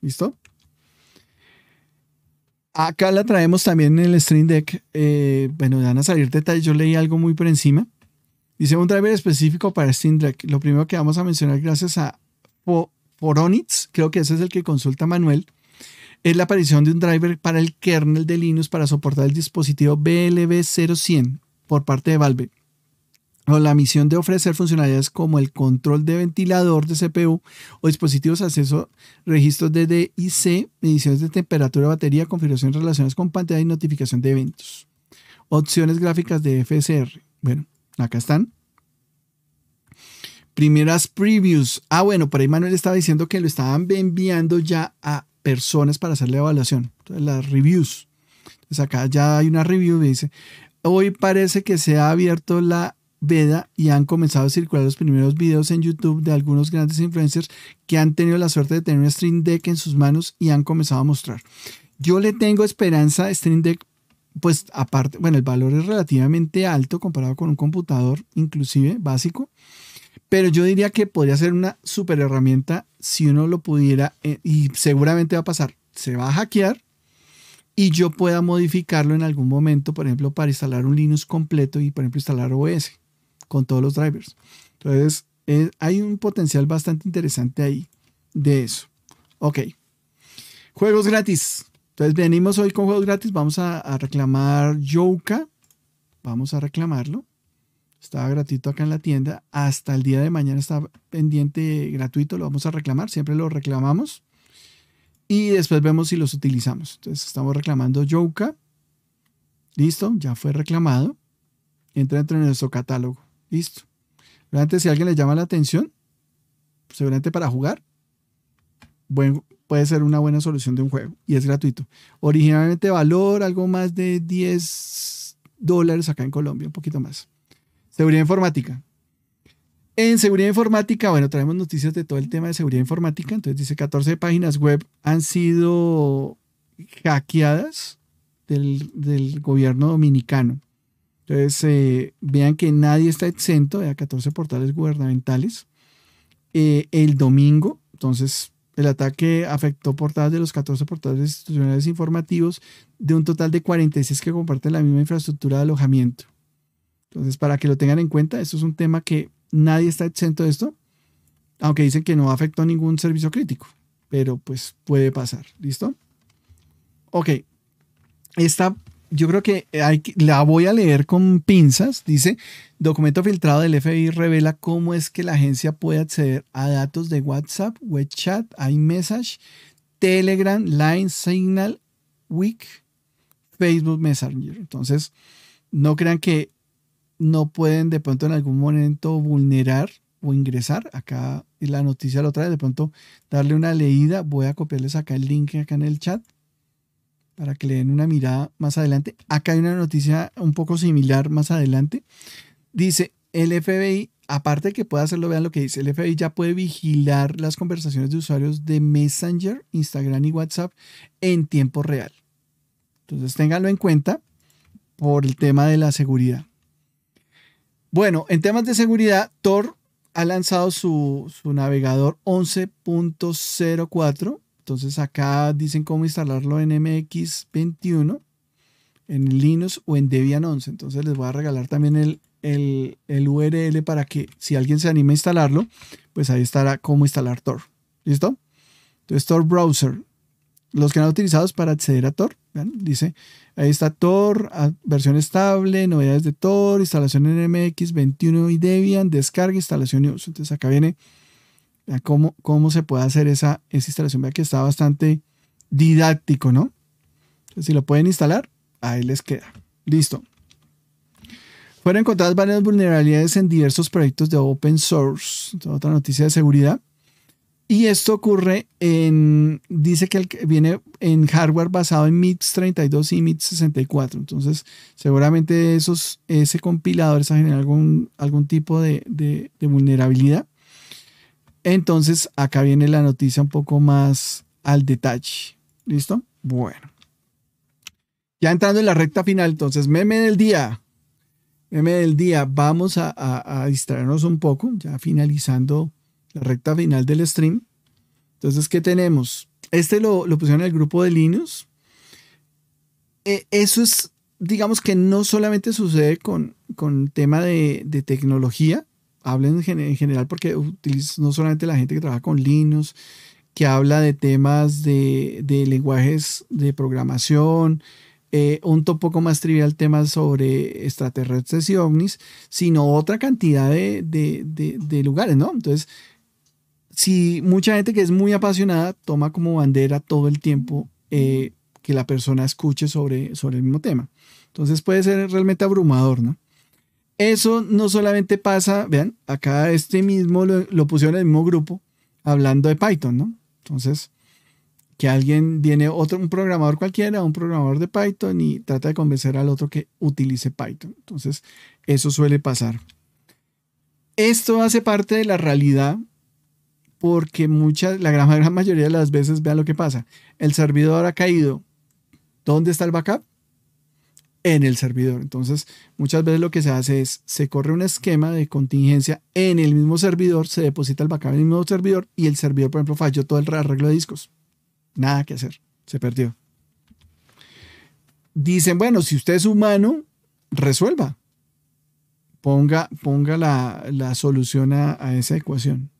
¿Listo? Acá la traemos también en el Stream Deck. Eh, bueno, van a salir detalles. Yo leí algo muy por encima. Dice un driver específico para Steam Deck. Lo primero que vamos a mencionar gracias a Oronitz, creo que ese es el que consulta Manuel, es la aparición de un driver para el kernel de Linux para soportar el dispositivo BLB0100 por parte de Valve, o la misión de ofrecer funcionalidades como el control de ventilador de CPU o dispositivos de acceso, registros de C mediciones de temperatura, batería, configuración relaciones con pantalla y notificación de eventos. Opciones gráficas de FSR. Bueno, acá están primeras previews. Ah, bueno, por ahí Manuel estaba diciendo que lo estaban enviando ya a personas para hacer la evaluación, Entonces, las reviews. Entonces acá ya hay una review dice, hoy parece que se ha abierto la veda y han comenzado a circular los primeros videos en YouTube de algunos grandes influencers que han tenido la suerte de tener un Stream Deck en sus manos y han comenzado a mostrar. Yo le tengo esperanza a Stream Deck, pues aparte, bueno, el valor es relativamente alto comparado con un computador inclusive básico. Pero yo diría que podría ser una super herramienta si uno lo pudiera, eh, y seguramente va a pasar, se va a hackear y yo pueda modificarlo en algún momento, por ejemplo, para instalar un Linux completo y, por ejemplo, instalar OS con todos los drivers. Entonces, eh, hay un potencial bastante interesante ahí de eso. Ok. Juegos gratis. Entonces, venimos hoy con juegos gratis. Vamos a, a reclamar Yoka. Vamos a reclamarlo estaba gratuito acá en la tienda. Hasta el día de mañana está pendiente gratuito, lo vamos a reclamar, siempre lo reclamamos. Y después vemos si los utilizamos. Entonces estamos reclamando Yoka. Listo, ya fue reclamado. Entra dentro de nuestro catálogo. Listo. Realmente si alguien le llama la atención, seguramente para jugar, bueno puede ser una buena solución de un juego. Y es gratuito. Originalmente valor algo más de 10 dólares acá en Colombia, un poquito más. Seguridad informática. En seguridad informática, bueno, traemos noticias de todo el tema de seguridad informática. Entonces dice 14 páginas web han sido hackeadas del, gobierno dominicano. Entonces, eh, vean que nadie está exento, de 14 portales gubernamentales. Eh, el domingo, entonces, el ataque afectó portales de los 14 portales institucionales informativos de un total de 46 que comparten la misma infraestructura de alojamiento. Entonces, para que lo tengan en cuenta, esto es un tema que nadie está exento de esto, aunque dicen que no afectó ningún servicio crítico, pero pues puede pasar, ¿listo? Ok, esta yo creo que la voy a leer con pinzas. Dice, documento filtrado del FBI revela cómo es que la agencia puede acceder a datos de WhatsApp, WeChat, iMessage, Telegram, Line, Signal, Wick, Facebook Messenger. Entonces, no crean que no pueden de pronto en algún momento vulnerar o ingresar. Acá la noticia lo trae, de pronto darle una leída. Voy a copiarles acá el link acá en el chat para que le den una mirada más adelante. Acá hay una noticia un poco similar más adelante. Dice, el FBI, aparte de que pueda hacerlo, vean lo que dice, el FBI ya puede vigilar las conversaciones de usuarios de Messenger, Instagram y WhatsApp en tiempo real. Entonces ténganlo en cuenta por el tema de la seguridad. Bueno, en temas de seguridad, Tor ha lanzado su, navegador 11.04. Entonces acá dicen cómo instalarlo en MX21, en Linux o en Debian 11. Entonces les voy a regalar también el, el, el URL para que si alguien se anima a instalarlo, pues ahí estará cómo instalar Tor. ¿Listo? Entonces Tor Browser, los que han utilizados para acceder a Tor. Dice, ahí está Tor, versión estable, novedades de Tor, instalación en MX 21 y Debian, descarga, instalación y uso. Entonces acá viene cómo, se puede hacer esa, instalación. Vean que está bastante didáctico, ¿no? si lo pueden instalar, ahí les queda. Listo. Fueron encontradas varias vulnerabilidades en diversos proyectos de open source. otra noticia de seguridad. Y esto ocurre en, dice que viene en hardware basado en MIPS 32 y MIPS 64. Entonces, seguramente esos, ese compilador está generando algún, algún tipo de, vulnerabilidad. Entonces, acá viene la noticia un poco más al detalle. ¿Listo? Bueno. Ya entrando en la recta final, entonces, meme del día. Meme del día. Vamos a distraernos un poco, ya finalizando la recta final del stream. Entonces, ¿qué tenemos? Este lo, pusieron en el grupo de Linux. E, eso es, digamos que no solamente sucede con, con tema de, tecnología, hablen en, general porque no solamente la gente que trabaja con Linux, que habla de temas de, lenguajes de programación, eh, un poco más trivial temas sobre extraterrestres y ovnis, sino otra cantidad de, de lugares, ¿no? Entonces, si mucha gente que es muy apasionada toma como bandera todo el tiempo eh, que la persona escuche sobre, sobre el mismo tema. Entonces puede ser realmente abrumador, ¿no? Eso no solamente pasa, vean, acá este mismo lo, pusieron en el mismo grupo hablando de Python, ¿no? Entonces, que alguien viene otro, un programador cualquiera, un programador de Python y trata de convencer al otro que utilice Python. Entonces, eso suele pasar. Esto hace parte de la realidad porque muchas, la gran, mayoría de las veces, vean lo que pasa, el servidor ha caído. ¿Dónde está el backup? En el servidor. Entonces, muchas veces lo que se hace es, se corre un esquema de contingencia en el mismo servidor, se deposita el backup en el mismo servidor y el servidor, por ejemplo, falló todo el arreglo de discos. Nada que hacer, se perdió. Dicen, bueno, si usted es humano, resuelva. Ponga, ponga la, solución a esa ecuación.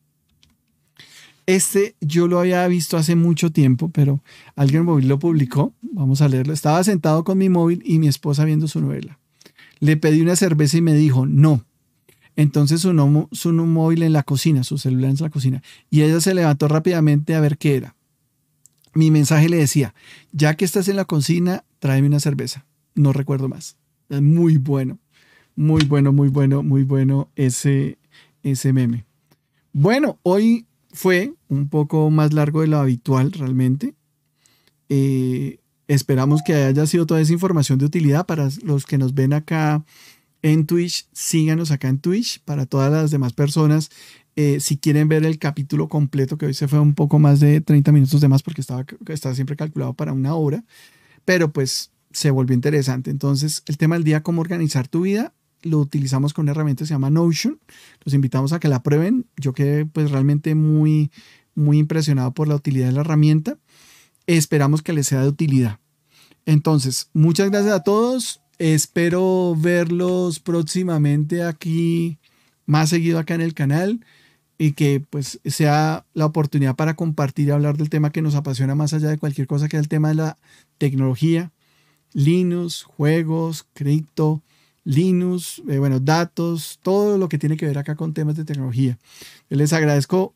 Este yo lo había visto hace mucho tiempo, pero alguien móvil lo publicó. Vamos a leerlo. Estaba sentado con mi móvil y mi esposa viendo su novela. Le pedí una cerveza y me dijo, no. Entonces su móvil en la cocina, su celular en la cocina. Y ella se levantó rápidamente a ver qué era. Mi mensaje le decía, ya que estás en la cocina, tráeme una cerveza. No recuerdo más. Es muy bueno. Muy bueno, muy bueno, muy bueno ese, ese meme. Bueno, hoy fue un poco más largo de lo habitual realmente. Eh, esperamos que haya sido toda esa información de utilidad para los que nos ven acá en Twitch. Síganos acá en Twitch para todas las demás personas. Eh, si quieren ver el capítulo completo, que hoy se fue un poco más de 30 minutos de más porque estaba, estaba siempre calculado para una hora, pero pues se volvió interesante. Entonces, el tema del día, cómo organizar tu vida, lo utilizamos con una herramienta que se llama Notion. Los invitamos a que la prueben. Yo quedé pues realmente muy, muy impresionado por la utilidad de la herramienta. Esperamos que les sea de utilidad. Entonces, muchas gracias a todos. Espero verlos próximamente aquí, más seguido acá en el canal y que pues sea la oportunidad para compartir y hablar del tema que nos apasiona más allá de cualquier cosa que es el tema de la tecnología, Linux, juegos, cripto, Linux, eh, bueno, datos, todo lo que tiene que ver acá con temas de tecnología. Les agradezco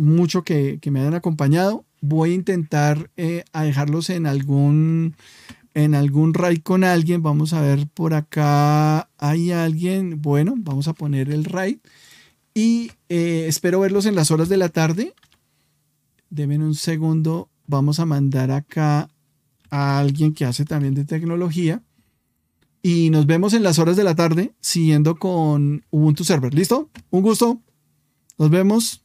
mucho que, me hayan acompañado. Voy a intentar eh, a dejarlos en algún en algún RAID con alguien. Vamos a ver por acá. ¿Hay alguien? Bueno, vamos a poner el RAID. Y eh, espero verlos en las horas de la tarde. Deben un segundo. Vamos a mandar acá a alguien que hace también de tecnología y nos vemos en las horas de la tarde siguiendo con Ubuntu Server. ¿Listo? Un gusto. Nos vemos.